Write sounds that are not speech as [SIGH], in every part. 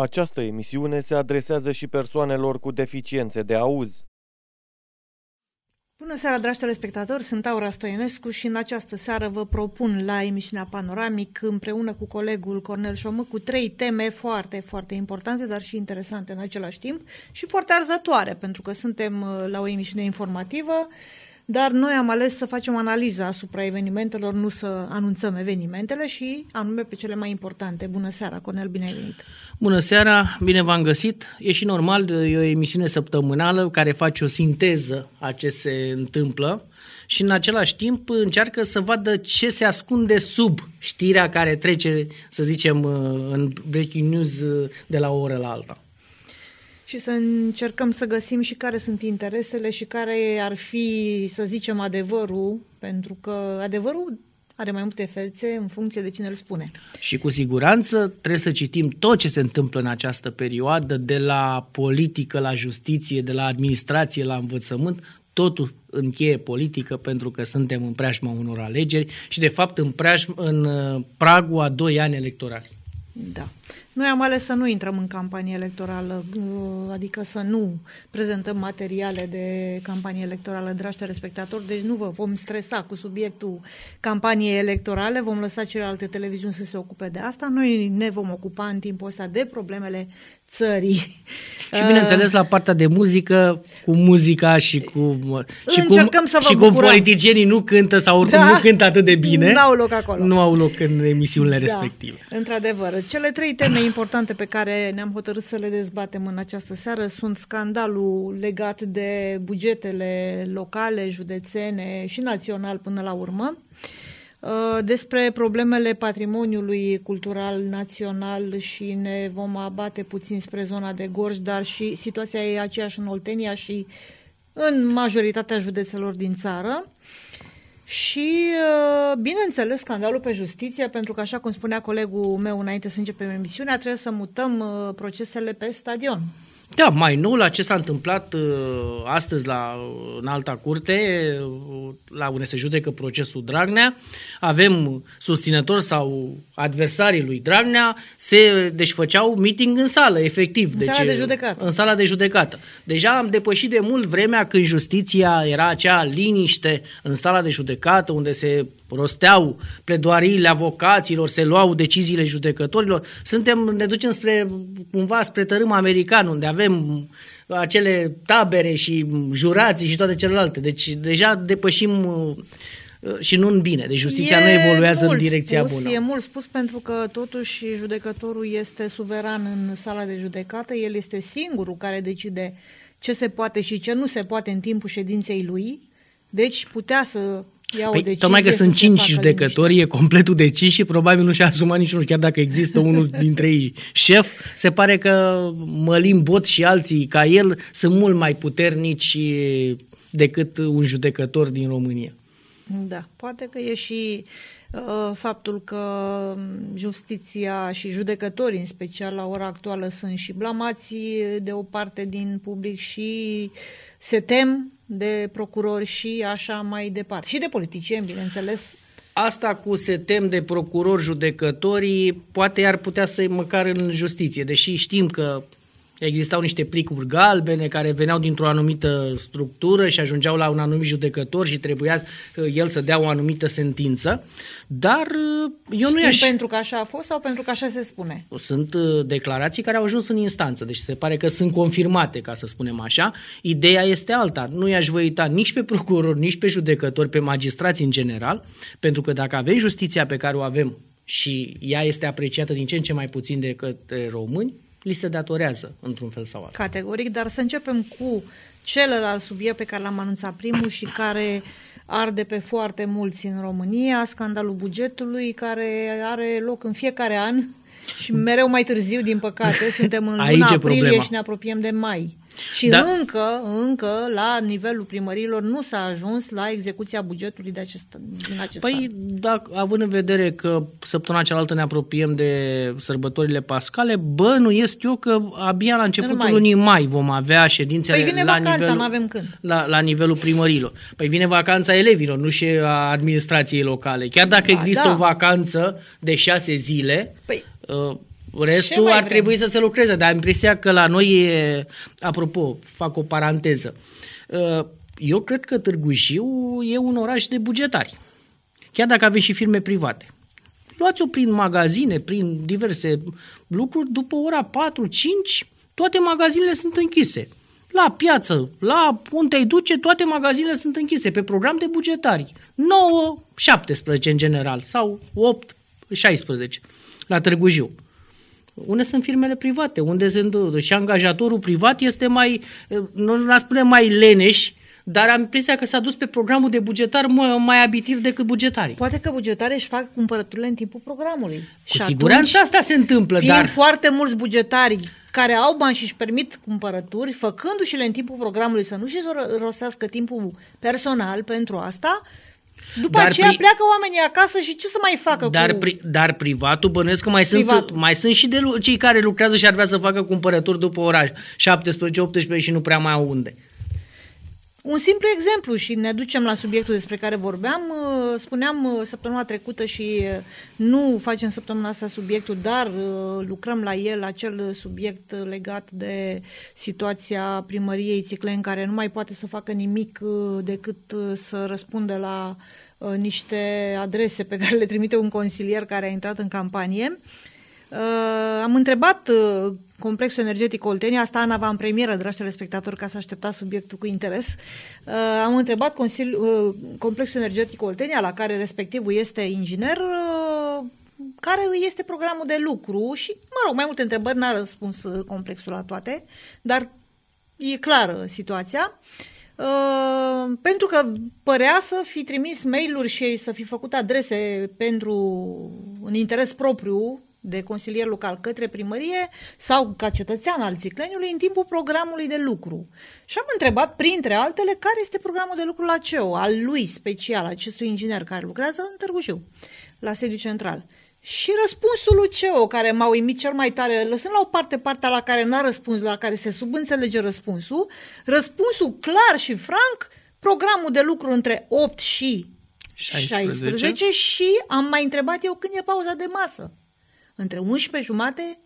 Această emisiune se adresează și persoanelor cu deficiențe de auz. Bună seara, dragi telespectatori! Sunt Aura Stoienescu și în această seară vă propun la emisiunea Panoramic, împreună cu colegul Cornel cu trei teme foarte, foarte importante, dar și interesante în același timp și foarte arzătoare, pentru că suntem uh, la o emisiune informativă dar noi am ales să facem analiza asupra evenimentelor, nu să anunțăm evenimentele și anume pe cele mai importante. Bună seara, Cornel, bine ai venit! Bună seara, bine v-am găsit! E și normal, e o emisiune săptămânală care face o sinteză a ce se întâmplă și în același timp încearcă să vadă ce se ascunde sub știrea care trece, să zicem, în breaking news de la o oră la alta și să încercăm să găsim și care sunt interesele și care ar fi, să zicem, adevărul, pentru că adevărul are mai multe felțe în funcție de cine îl spune. Și cu siguranță trebuie să citim tot ce se întâmplă în această perioadă, de la politică la justiție, de la administrație la învățământ, totul în cheie politică pentru că suntem în preajma unor alegeri și de fapt în, preajma, în uh, pragul a doi ani electorali. Da. Noi am ales să nu intrăm în campanie electorală, uh, adică să nu prezentăm materiale de campanie electorală, dragi respectatori, deci nu vă vom stresa cu subiectul campaniei electorale, vom lăsa celelalte televiziuni să se ocupe de asta. Noi ne vom ocupa în timpul ăsta de problemele țării. [LAUGHS] Și bineînțeles la partea de muzică, cu muzica și cu și Încercăm cum, să vă și cum politicienii nu cântă sau oricum da, nu cântă atât de bine. Nu au loc acolo. Nu au loc în emisiunile da, respective. Într-adevăr, cele trei teme importante pe care ne-am hotărât să le dezbatem în această seară sunt scandalul legat de bugetele locale, județene și național până la urmă. Uh, despre problemele patrimoniului cultural național și ne vom abate puțin spre zona de Gorj, dar și situația e aceeași în Oltenia și în majoritatea județelor din țară. Și, uh, bineînțeles, scandalul pe justiție, pentru că, așa cum spunea colegul meu înainte să începem emisiunea, trebuie să mutăm uh, procesele pe stadion. Da, mai nou la ce s-a întâmplat uh, astăzi la, în alta curte, uh, la unde se judecă procesul Dragnea, avem susținători sau adversarii lui Dragnea, se, deci făceau meeting în sală, efectiv. În deci, sala de judecată. În sala de judecată. Deja am depășit de mult vremea când justiția era acea liniște în sala de judecată, unde se rosteau pledoariile avocaților, se luau deciziile judecătorilor. Suntem, ne ducem spre, cumva spre tărâm american, unde avem avem acele tabere și jurații și toate celelalte. Deci deja depășim uh, și nu în bine. Deci justiția e nu evoluează în direcția spus, bună. E mult spus pentru că totuși judecătorul este suveran în sala de judecată, el este singurul care decide ce se poate și ce nu se poate în timpul ședinței lui. Deci putea să păi, tocmai că sunt cinci judecători, liniște. e completul de cinci și probabil nu și-a asumat niciunul, chiar dacă există unul dintre ei șef. Se pare că Mălin Bot și alții ca el sunt mult mai puternici decât un judecător din România. Da, poate că e și uh, faptul că um, justiția și judecătorii, în special la ora actuală, sunt și blamați uh, de o parte din public și se tem de procurori și așa mai departe. Și de politicieni, bineînțeles. Asta cu se tem de procurori, judecătorii, poate ar putea să i măcar în justiție, deși știm că Existau niște plicuri galbene care veneau dintr-o anumită structură și ajungeau la un anumit judecător și trebuia uh, el să dea o anumită sentință, dar uh, eu nu i-aș... pentru că așa a fost sau pentru că așa se spune? Sunt uh, declarații care au ajuns în instanță, deci se pare că sunt confirmate, ca să spunem așa. Ideea este alta, nu i-aș văita nici pe procuror, nici pe judecători, pe magistrați în general, pentru că dacă avem justiția pe care o avem și ea este apreciată din ce în ce mai puțin de către români, li se datorează într-un fel sau altul. Categoric, dar să începem cu celălalt subiect pe care l-am anunțat primul și care arde pe foarte mulți în România, scandalul bugetului care are loc în fiecare an și mereu mai târziu, din păcate, [LAUGHS] suntem în Aici luna aprilie problema. și ne apropiem de mai. Și da. încă, încă, la nivelul primărilor nu s-a ajuns la execuția bugetului de acest, din acest păi, an. Da, având în vedere că săptămâna cealaltă ne apropiem de sărbătorile pascale, bă, nu este eu că abia la începutul mai. lunii mai vom avea ședințe păi vine la vacanța, nivelul, avem când. La, la nivelul primărilor. Păi vine vacanța elevilor, nu și a administrației locale. Chiar dacă da, există da. o vacanță de șase zile, păi, uh, Restul ar vrem? trebui să se lucreze, dar am impresia că la noi, e, apropo, fac o paranteză, uh, eu cred că Târgu Jiu e un oraș de bugetari, chiar dacă avem și firme private. Luați-o prin magazine, prin diverse lucruri, după ora 4-5, toate magazinele sunt închise. La piață, la unde duce, toate magazinele sunt închise pe program de bugetari. 9, 17 în general sau 8, 16 la Târgu Jiu unde sunt firmele private, unde sunt, uh, și angajatorul privat este mai, uh, nu n-a spune mai leneș, dar am impresia că s-a dus pe programul de bugetar mai abitiv decât bugetarii. Poate că bugetarii își fac cumpărăturile în timpul programului. Cu și siguranță asta se întâmplă, fiind dar... foarte mulți bugetari care au bani și își permit cumpărături, făcându-și le în timpul programului să nu și rosească timpul personal pentru asta, uh, după dar aceea pri... pleacă oamenii acasă și ce să mai facă dar, cu... pri... dar privatul bănuiesc că mai privatul. sunt, mai sunt și de cei care lucrează și ar vrea să facă cumpărături după oraș 17-18 și nu prea mai au unde. Un simplu exemplu și ne ducem la subiectul despre care vorbeam. Uh, spuneam uh, săptămâna trecută și uh, nu facem săptămâna asta subiectul, dar lucrăm la el, acel subiect legat de situația primăriei Țiclen, care nu mai poate să facă nimic decât să răspunde la niște adrese pe care le trimite un consilier care a intrat în campanie. Uh, Uh, am întrebat uh, complexul energetic Oltenia, asta Ana va în premieră, dragi telespectatori, ca să așteptați subiectul cu interes. Uh, am întrebat Consiliul, complexul energetic Oltenia, la care respectivul este inginer, care este programul de lucru și, mă rog, mai multe întrebări, n-a răspuns complexul la toate, dar e clară situația. Uh, pentru că părea să fi trimis mail-uri și să fi făcut adrese pentru un interes propriu de consilier local către primărie sau ca cetățean al Țicleniului în timpul programului de lucru. Și am întrebat, printre altele, care este programul de lucru la CEO, al lui special, acestui inginer care lucrează în Târgu Jiu, la sediu central. Și răspunsul lui CEO, care m-a uimit cel mai tare, lăsând la o parte partea la care n-a răspuns, la care se subînțelege răspunsul, răspunsul clar și franc, programul de lucru între 8 și 16, 16 și am mai întrebat eu când e pauza de masă. Între 11 jumate,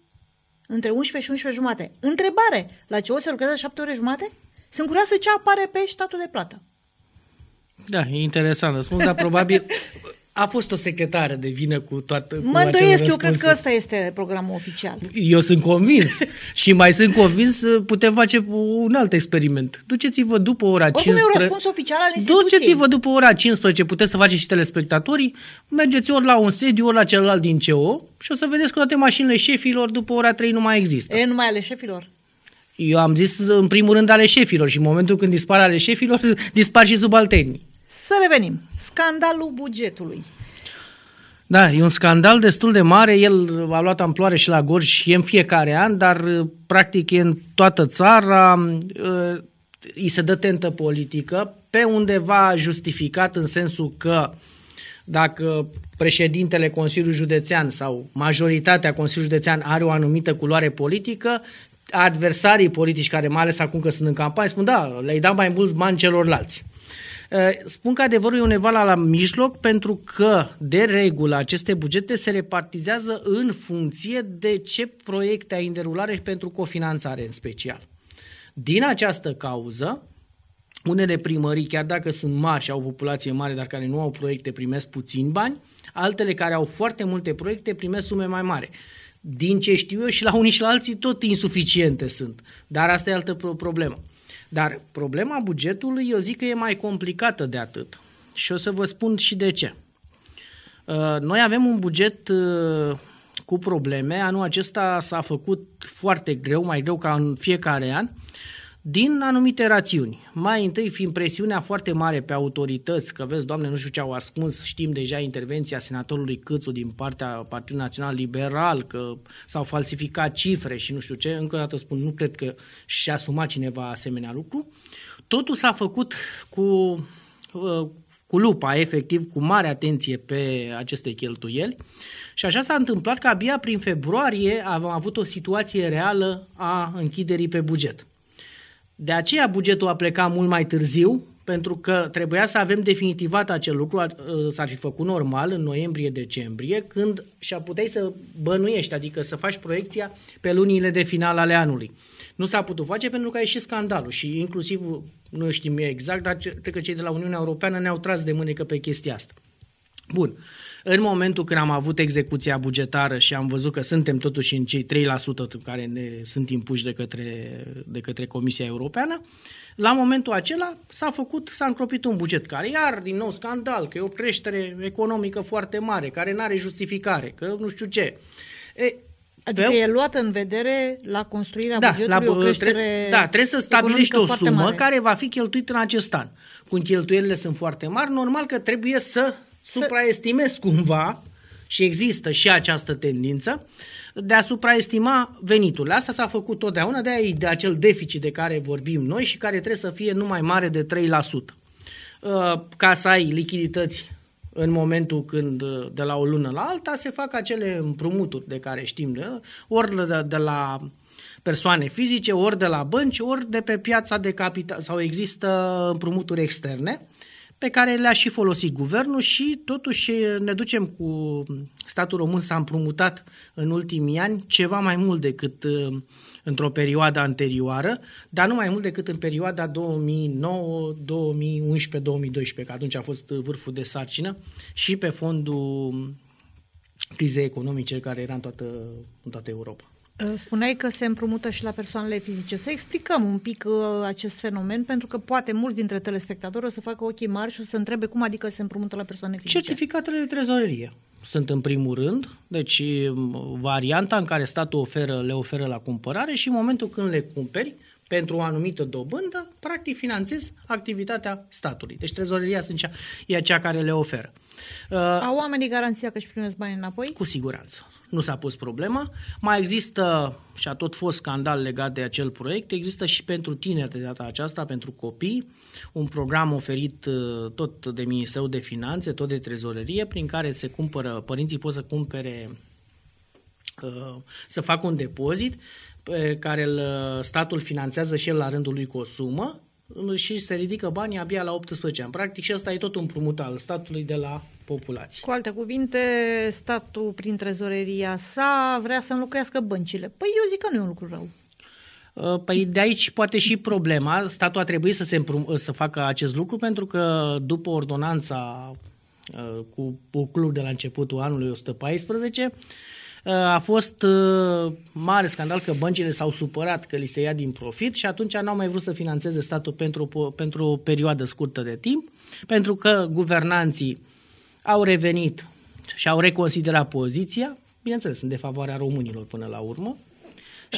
între 11 și 11 jumate. Întrebare! La ce o se lucrează 7 ore jumate? Sunt curioasă ce apare pe statul de plată. Da, e interesant răspuns, dar probabil [LAUGHS] a fost o secretară de vină cu toată Mă îndoiesc, eu cred că ăsta este programul oficial. Eu sunt convins și mai sunt convins, putem face un alt experiment. Duceți-vă după ora Oricum 15... Oricum răspuns oficial al instituției. Duceți-vă după ora 15, puteți să faceți și telespectatorii, mergeți ori la un sediu, ori la celălalt din ceo, și o să vedeți că toate mașinile șefilor după ora 3 nu mai există. E, numai ale șefilor? Eu am zis în primul rând ale șefilor și în momentul când dispar ale șefilor, [LAUGHS] dispar și subalternii. Să revenim. Scandalul bugetului. Da, e un scandal destul de mare, el a luat amploare și la Gorj și e în fiecare an, dar uh, practic e în toată țara, uh, îi se dă tentă politică, pe undeva justificat în sensul că dacă președintele Consiliului Județean sau majoritatea Consiliului Județean are o anumită culoare politică, adversarii politici care, mai ales acum că sunt în campanie, spun da, le-ai dat mai mulți bani celorlalți. Eh, spun că adevărul e undeva la, la mijloc pentru că, de regulă, aceste bugete se repartizează în funcție de ce proiecte ai în derulare și pentru cofinanțare în special. Din această cauză, unele primării, chiar dacă sunt mari și au populație mare, dar care nu au proiecte, primesc puțin bani, altele care au foarte multe proiecte primesc sume mai mari. Din ce știu eu și la unii și la alții tot insuficiente sunt. Dar asta e altă problemă. Dar problema bugetului, eu zic că e mai complicată de atât. Și o să vă spun și de ce. Uh, noi avem un buget uh, cu probleme. Anul acesta s-a făcut foarte greu, mai greu ca în fiecare an, din anumite rațiuni. Mai întâi fiind presiunea foarte mare pe autorități, că vezi, doamne, nu știu ce au ascuns, știm deja intervenția senatorului Câțu din partea Partiului Național Liberal, că s-au falsificat cifre și nu știu ce, încă o dată spun, nu cred că și-a asumat cineva asemenea lucru. Totul s-a făcut cu, uh, cu lupa, efectiv, cu mare atenție pe aceste cheltuieli și așa s-a întâmplat că abia prin februarie am avut o situație reală a închiderii pe buget. De aceea bugetul a plecat mult mai târziu, pentru că trebuia să avem definitivat acel lucru, ă, s-ar fi făcut normal în noiembrie-decembrie, când și-a puteai să bănuiești, adică să faci proiecția pe lunile de final ale anului. Nu s-a putut face pentru că a ieșit scandalul și inclusiv, nu știm exact, dar cred că cei de la Uniunea Europeană ne-au tras de mânecă pe chestia asta. Bun. Uh, în momentul când am avut execuția bugetară și am văzut că suntem totuși în cei 3% care ne sunt impuși de către, de către Comisia Europeană, la momentul acela s-a făcut, s-a încropit un buget care, iar, din nou, scandal, că e o creștere economică foarte mare, care nu are justificare, că nu știu ce. E, Adică pe... e luată în vedere la construirea da, bugetului la, o creștere tre- Da, trebuie să stabilești o sumă mare. care va fi cheltuită în acest an. Când cheltuielile sunt foarte mari, normal că trebuie să supraestimez cumva și există și această tendință de a supraestima venitul. Asta s-a făcut totdeauna, de, aici de acel deficit de care vorbim noi și care trebuie să fie nu mai mare de 3%. Uh, ca să ai lichidități în momentul când uh, de la o lună la alta se fac acele împrumuturi de care știm, de, ori de, de la persoane fizice, ori de la bănci, ori de pe piața de capital sau există împrumuturi externe pe care le-a și folosit guvernul și totuși ne ducem cu statul român s-a împrumutat în ultimii ani ceva mai mult decât uh, într-o perioadă anterioară, dar nu mai mult decât în perioada 2009, 2011, 2012, că atunci a fost vârful de sarcină și pe fondul crizei economice care era în toată, în toată Europa. Spuneai că se împrumută și la persoanele fizice. Să explicăm un pic uh, acest fenomen, pentru că poate mulți dintre telespectatori o să facă ochii mari și o să întrebe cum adică se împrumută la persoane fizice. Certificatele de trezorerie sunt în primul rând, deci um, varianta în care statul oferă, le oferă la cumpărare și în momentul când le cumperi, pentru o anumită dobândă, practic finanțezi activitatea statului. Deci trezoreria sunt cea, e cea care le oferă. Uh, Au oamenii garanția că își primesc bani înapoi? Cu siguranță nu s-a pus problema. Mai există, și a tot fost scandal legat de acel proiect, există și pentru tineri de data aceasta, pentru copii, un program oferit uh, tot de Ministerul de Finanțe, tot de trezorerie, prin care se cumpără, părinții pot să cumpere, uh, să facă un depozit pe care uh, statul finanțează și el la rândul lui cu o sumă și se ridică banii abia la 18 ani. Practic și asta e tot un prumut al statului de la populație. Cu alte cuvinte, statul prin trezoreria sa vrea să înlocuiască băncile. Păi eu zic că nu e un lucru rău. Ă, păi de aici poate și problema. Statul a trebuit să, se împrum- să facă acest lucru pentru că după ordonanța ă, cu buclul de la începutul anului 114, a fost uh, mare scandal că băncile s-au supărat că li se ia din profit și atunci n-au mai vrut să financeze statul pentru, pentru o perioadă scurtă de timp, pentru că guvernanții au revenit și au reconsiderat poziția, bineînțeles, sunt de favoarea românilor până la urmă,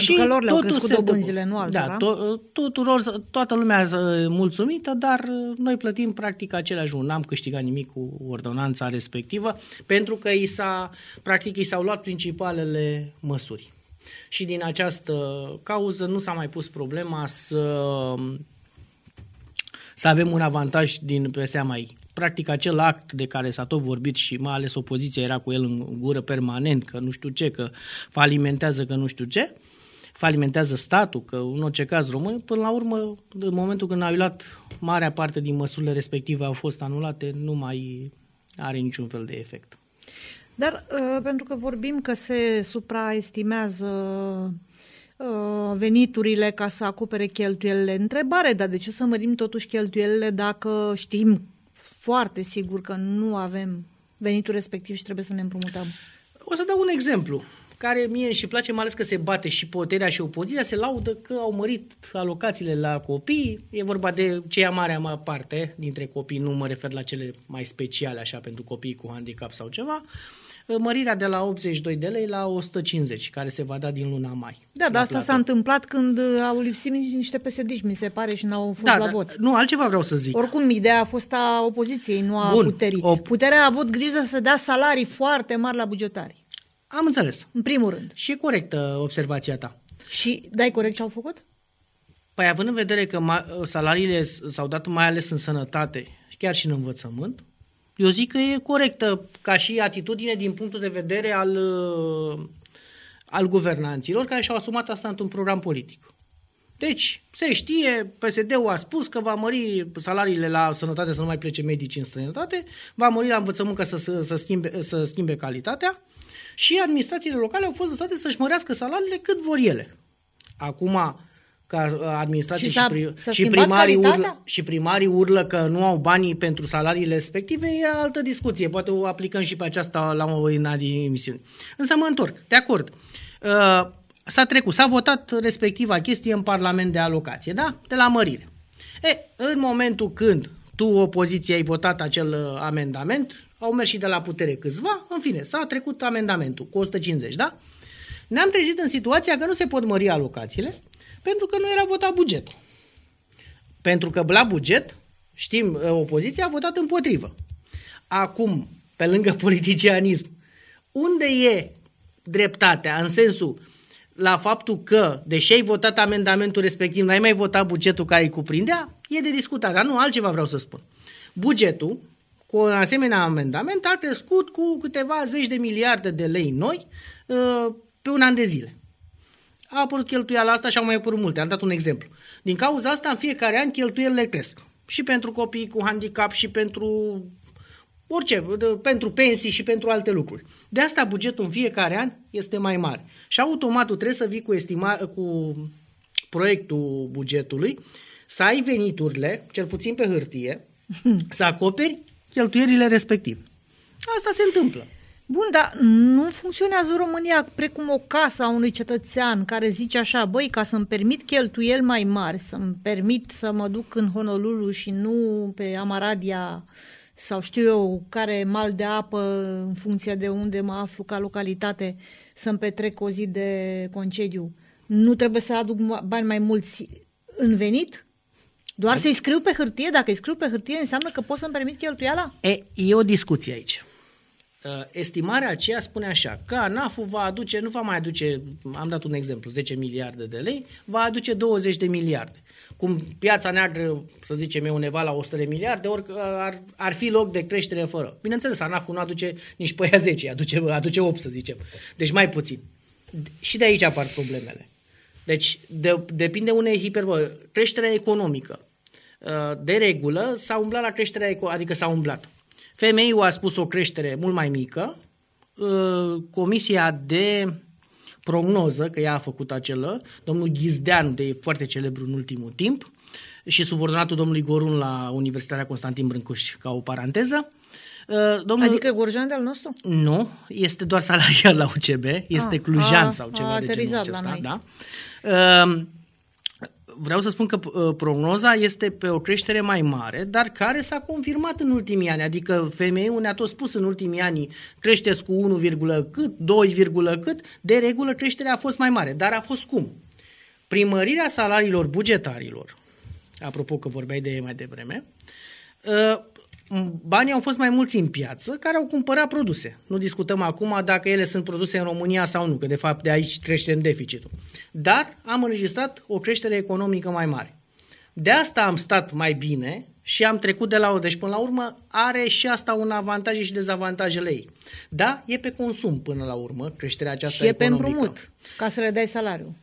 și că lor le-au totul se dobânzile, nu altora. Da, da, to- tuturor, toată lumea mulțumită, dar uh, noi plătim practic același un. N-am câștigat nimic cu ordonanța respectivă, pentru că i s-a, practic i s-au luat principalele măsuri. Și din această cauză nu s-a mai pus problema să, să avem un avantaj din seama ei. practic acel act de care s-a tot vorbit și mai ales opoziția era cu el în gură permanent, că nu știu ce, că falimentează, că nu știu ce, falimentează statul, că în orice caz român, până la urmă, în momentul când au luat marea parte din măsurile respective au fost anulate, nu mai are niciun fel de efect. Dar uh, pentru că vorbim că se supraestimează uh, veniturile ca să acopere cheltuielile, întrebare, dar de ce să mărim totuși cheltuielile dacă știm foarte sigur că nu avem venitul respectiv și trebuie să ne împrumutăm? O să dau un exemplu care mie și place, mai ales că se bate și puterea și opoziția, se laudă că au mărit alocațiile la copii. E vorba de cea mare parte dintre copii, nu mă refer la cele mai speciale, așa, pentru copii cu handicap sau ceva. Mărirea de la 82 de lei la 150, care se va da din luna mai. Da, dar asta plată. s-a întâmplat când uh, au lipsit niște psd mi se pare, și n-au fost da, la da, vot. Nu, altceva vreau să zic. Oricum, ideea a fost a opoziției, nu a Bun, puterii. Op- Puterea a avut grijă să dea salarii foarte mari la bugetari. Am înțeles. În primul rând. Și e corectă observația ta. Și dai corect ce au făcut? Păi având în vedere că salariile s-au dat mai ales în sănătate, chiar și în învățământ, eu zic că e corectă ca și atitudine din punctul de vedere al, uh, al guvernanților care și-au asumat asta într-un program politic. Deci, se știe, PSD-ul a spus că va mări salariile la sănătate să nu mai plece medici în străinătate, va mări la învățământ ca să, să, să, schimbe, să schimbe calitatea, și administrațiile locale au fost lăsate să-și mărească salariile cât vor ele. Acum, ca administrații și, și, pri- și, primarii urlă, și primarii urlă că nu au banii pentru salariile respective, e altă discuție. Poate o aplicăm și pe aceasta la o în emisiune. Însă mă întorc. De acord. Uh, s-a trecut, s-a votat respectiva chestie în Parlament de alocație, da? De la mărire. E, în momentul când tu, opoziția, ai votat acel uh, amendament, au mers și de la putere câțiva, în fine, s-a trecut amendamentul cu 150, da? Ne-am trezit în situația că nu se pot mări alocațiile pentru că nu era votat bugetul. Pentru că la buget, știm, ă, opoziția a votat împotrivă. Acum, pe lângă [LAUGHS] politicianism, unde e dreptatea în sensul la faptul că, deși ai votat amendamentul respectiv, n-ai mai votat bugetul care îi cuprindea, e de discutat, dar nu altceva vreau să spun. Bugetul cu un asemenea amendament a crescut cu câteva zeci de miliarde de lei noi uh, pe un an de zile. A apărut cheltuiala asta și au mai apărut multe. Am dat un exemplu. Din cauza asta, în fiecare an, cheltuielile cresc. Și pentru copii cu handicap, și pentru orice, pentru pensii și pentru alte lucruri. De asta bugetul în fiecare an este mai mare. Și automatul trebuie să vii cu, estima, cu proiectul bugetului, să ai veniturile, cel puțin pe hârtie, hmm. să acoperi cheltuierile respective. Asta se întâmplă. Bun, dar nu funcționează România precum o casă a unui cetățean care zice așa, băi, ca să-mi permit cheltuieli mai mari, să-mi permit să mă duc în Honolulu și nu pe Amaradia sau știu eu care mal de apă în funcție de unde mă aflu ca localitate să-mi petrec o zi de concediu. Nu trebuie să aduc bani mai mulți în venit? Doar să-i scriu pe hârtie? Dacă îi scriu pe hârtie, înseamnă că pot să-mi permit cheltuiala? E, e o discuție aici. Uh, estimarea aceea spune așa, că anaf va aduce, nu va mai aduce, am dat un exemplu, 10 miliarde de lei, va aduce 20 de miliarde. Cum piața neagră, să zicem, eu, undeva la 100 de miliarde, ori uh, ar, ar fi loc de creștere fără. Bineînțeles, anaf nu aduce nici pe ea 10, aduce, aduce 8, să zicem. Deci mai puțin. Și de aici apar problemele. Deci de, depinde unei hiperbole. Creșterea economică. Uh, de regulă s-a umblat la creșterea economică, adică s-a umblat. Femeiul a spus o creștere mult mai mică. Uh, comisia de prognoză, că ea a făcut acelă, domnul Ghizdean, de foarte celebru în ultimul timp, și subordonatul domnului Gorun la Universitatea Constantin Brâncuș, ca o paranteză, Uh, domnul... Adică gorjan de-al nostru? Nu, este doar salariat la UCB, este a, ah, clujan a, ah, sau ceva a de genul acesta. Da? Um, vreau să spun că uh, prognoza este pe o creștere mai mare, dar care s-a confirmat în ultimii ani. Adică femeiul ne-a tot spus în ultimii ani creșteți cu 1, cât, 2, cât, de regulă creșterea a fost mai mare. Dar a fost cum? Primărirea salariilor bugetarilor, apropo că vorbeai de ei mai devreme, uh, banii au fost mai mulți în piață care au cumpărat produse. Nu discutăm acum dacă ele sunt produse în România sau nu, că de fapt de aici creștem deficitul. Dar am înregistrat o creștere economică mai mare. De asta am stat mai bine și am trecut de la o. Deci, până la urmă, are și asta un avantaj și dezavantajele ei. Da, e pe consum până la urmă, creșterea aceasta și economică. Și e pe împrumut, ca să le dai salariu.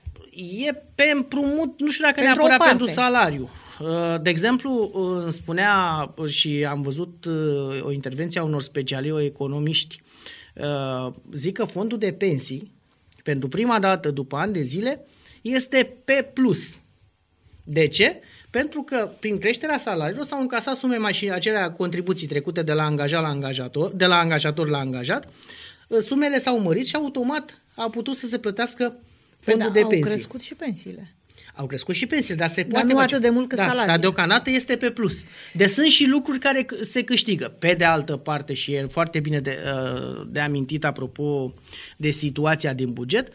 E pe împrumut, nu știu dacă pentru neapărat pentru salariu Uh, de exemplu, îmi uh, spunea și am văzut uh, o intervenție a unor specialiști economiști, zic că fondul de pensii, pentru prima dată după ani de zile, este pe plus. De ce? Pentru că prin creșterea salariilor s-au încasat sume mai și acelea contribuții trecute de la angajat la angajator, de la angajator la angajat, sumele s-au mărit și automat a putut să se plătească fondul păi da, de pensii. au crescut și pensiile. Au crescut și pensiile, dar se poate. Dar nu face. atât de mult cât da, salariul. Dar deocamdată este pe plus. Deci sunt și lucruri care se câștigă. Pe de altă parte, și e foarte bine de, uh, de amintit apropo de situația din buget,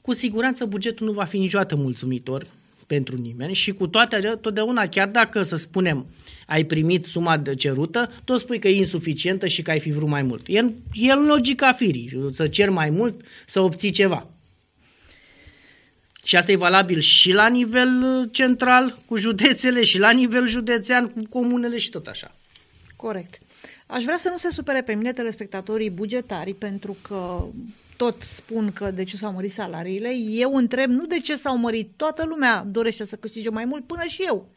cu siguranță bugetul nu va fi niciodată mulțumitor pentru nimeni și cu toate totdeauna, chiar dacă, să spunem, ai primit suma de cerută, tot spui că e insuficientă și că ai fi vrut mai mult. E, e logica firii, să cer mai mult, să obții ceva. Și asta e valabil și la nivel uh, central cu județele și la nivel județean cu comunele și tot așa. Corect. Aș vrea să nu se supere pe mine telespectatorii bugetari pentru că tot spun că de ce s-au mărit salariile. Eu întreb nu de ce s-au mărit. Toată lumea dorește să câștige mai mult până și eu.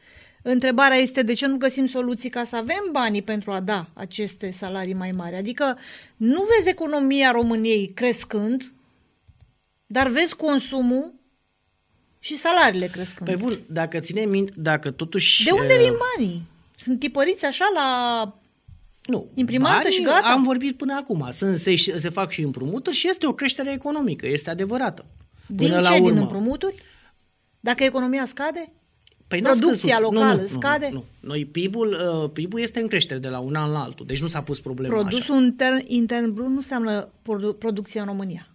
Întrebarea este de ce nu găsim soluții ca să avem banii pentru a da aceste salarii mai mari. Adică nu vezi economia României crescând, dar vezi consumul și salariile crescând. Păi bun, dacă ține minte, dacă totuși... De unde uh, vin banii? Sunt tipăriți așa la nu. Imprimantă și gata? Am vorbit până acum. Sunt, se, se fac și împrumuturi și este o creștere economică, este adevărată. Până din la ce? Urmă. Din împrumuturi? Dacă economia scade? Păi Producția locală nu, nu, scade? Nu, nu. Noi PIB-ul, uh, PIB-ul este în creștere de la un an la altul, deci nu s-a pus problema Produsul așa. intern, intern brut nu înseamnă produ- producția în România.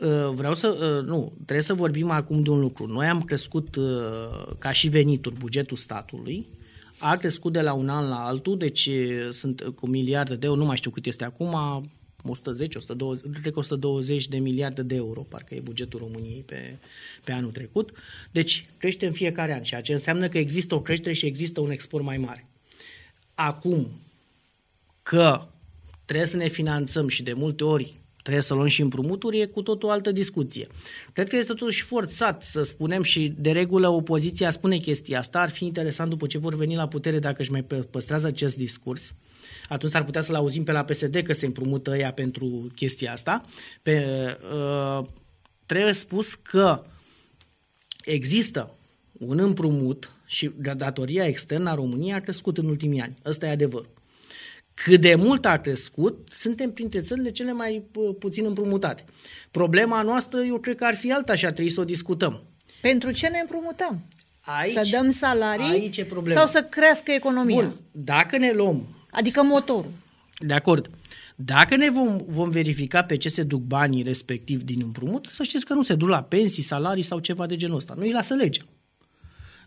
Ă, vreau să, ă, nu, trebuie să vorbim acum de un lucru. Noi am crescut ă, ca și venituri bugetul statului, a crescut de la un an la altul, deci sunt cu miliarde de euro, nu mai știu cât este acum, 110, 120, cred că 120 de miliarde de euro, parcă e bugetul României pe, pe anul trecut. Deci crește în fiecare an, ceea ce înseamnă că există o creștere și există un export mai mare. Acum că trebuie să ne finanțăm și de multe ori trebuie să luăm și împrumuturi, e cu tot o altă discuție. Cred că este totuși forțat să spunem și de regulă opoziția spune chestia asta, ar fi interesant după ce vor veni la putere dacă își mai păstrează acest discurs, atunci ar putea să-l auzim pe la PSD că se împrumută ea pentru chestia asta. Pe, uh, trebuie spus că există un împrumut și datoria externă a României a crescut în ultimii ani. Ăsta e adevărul cât de mult a crescut, suntem printre țările cele mai puțin împrumutate. Problema noastră, eu cred că ar fi alta și ar trebui să o discutăm. Pentru ce ne împrumutăm? Aici, să dăm salarii aici e sau să crească economia? Bun, dacă ne luăm... Adică motorul. De acord. Dacă ne vom, vom verifica pe ce se duc banii respectiv din împrumut, să știți că nu se duc la pensii, salarii sau ceva de genul ăsta. nu îi lasă legea.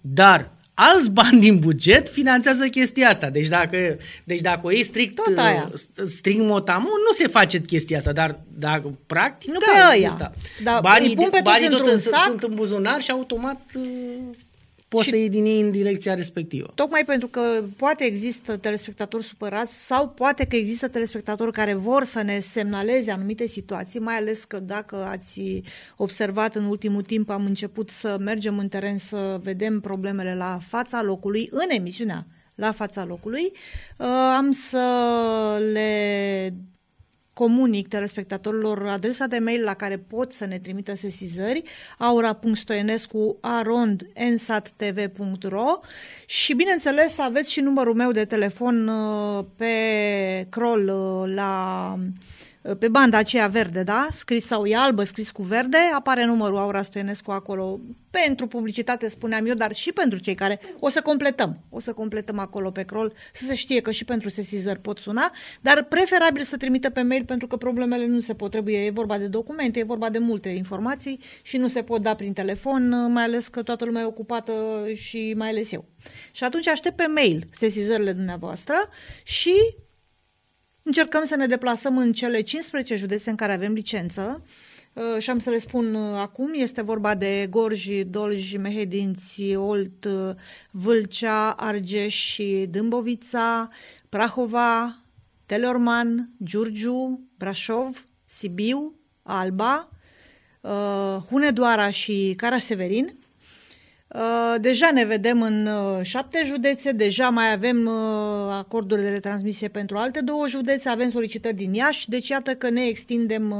Dar alți bani din buget finanțează chestia asta. Deci dacă, deci dacă o iei strict, Tot aia. Uh, strict motamu, nu se face chestia asta, dar dacă practic, nu da, pe aia. Da. banii, pun pe banii tot în, sac? sunt în buzunar și automat... Uh, poți și să iei din ei în direcția respectivă. Tocmai pentru că poate există telespectatori supărați sau poate că există telespectatori care vor să ne semnaleze anumite situații, mai ales că dacă ați observat în ultimul timp am început să mergem în teren să vedem problemele la fața locului în emisiunea la fața locului. Uh, am să le comunic telespectatorilor adresa de mail la care pot să ne trimită sesizări, aura.stoienescu arondensat.tv.ro și bineînțeles aveți și numărul meu de telefon uh, pe crawl uh, la Ă, pe banda aceea verde, da? Scris sau e albă, scris cu verde, apare numărul Aura Stoienescu acolo pentru publicitate, spuneam eu, dar și pentru cei care o să completăm. O să completăm acolo pe crol, să se știe că și pentru sesizări pot suna, dar preferabil să trimită pe mail pentru că problemele nu se pot trebuie. E vorba de documente, e vorba de multe informații și nu se pot da prin telefon, ă, mai ales că toată lumea e ocupată și mai ales eu. Și atunci aștept pe mail sesizările dumneavoastră și Încercăm să ne deplasăm în cele 15 județe în care avem licență uh, și am să le spun uh, acum, este vorba de Gorj, Dolj, Mehedinți, Olt, uh, Vâlcea, Argeș și Dâmbovița, Prahova, Telorman, Giurgiu, Brașov, Sibiu, Alba, Hunedoara și Cara Severin. Uh, deja ne vedem în uh, șapte județe, deja mai avem uh, acordurile de retransmisie pentru alte două județe, avem solicitări din Iași, deci iată că ne extindem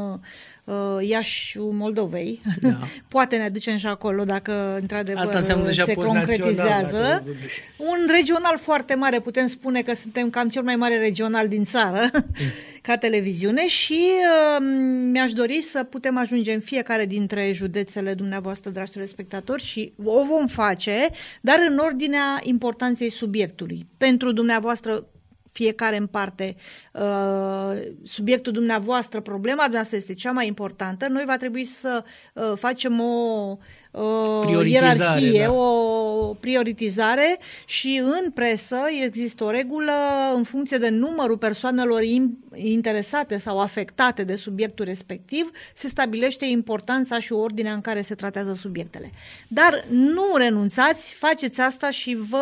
Uh, Iașiul Moldovei. Da. [LAUGHS] Poate ne aducem și acolo dacă într-adevăr Asta înseamnă deja se concretizează. Dacă... Un regional foarte mare, putem spune că suntem cam cel mai mare regional din țară mm. [LAUGHS] ca televiziune și uh, mi-aș dori să putem ajunge în fiecare dintre județele dumneavoastră, dragi telespectatori, și o vom face, dar în ordinea importanței subiectului. Pentru dumneavoastră fiecare în parte. Uh, subiectul dumneavoastră, problema dumneavoastră este cea mai importantă. Noi va trebui să uh, facem o uh, ierarhie, da. o prioritizare și în presă există o regulă în funcție de numărul persoanelor interesate sau afectate de subiectul respectiv, se stabilește importanța și ordinea în care se tratează subiectele. Dar nu renunțați, faceți asta și vă,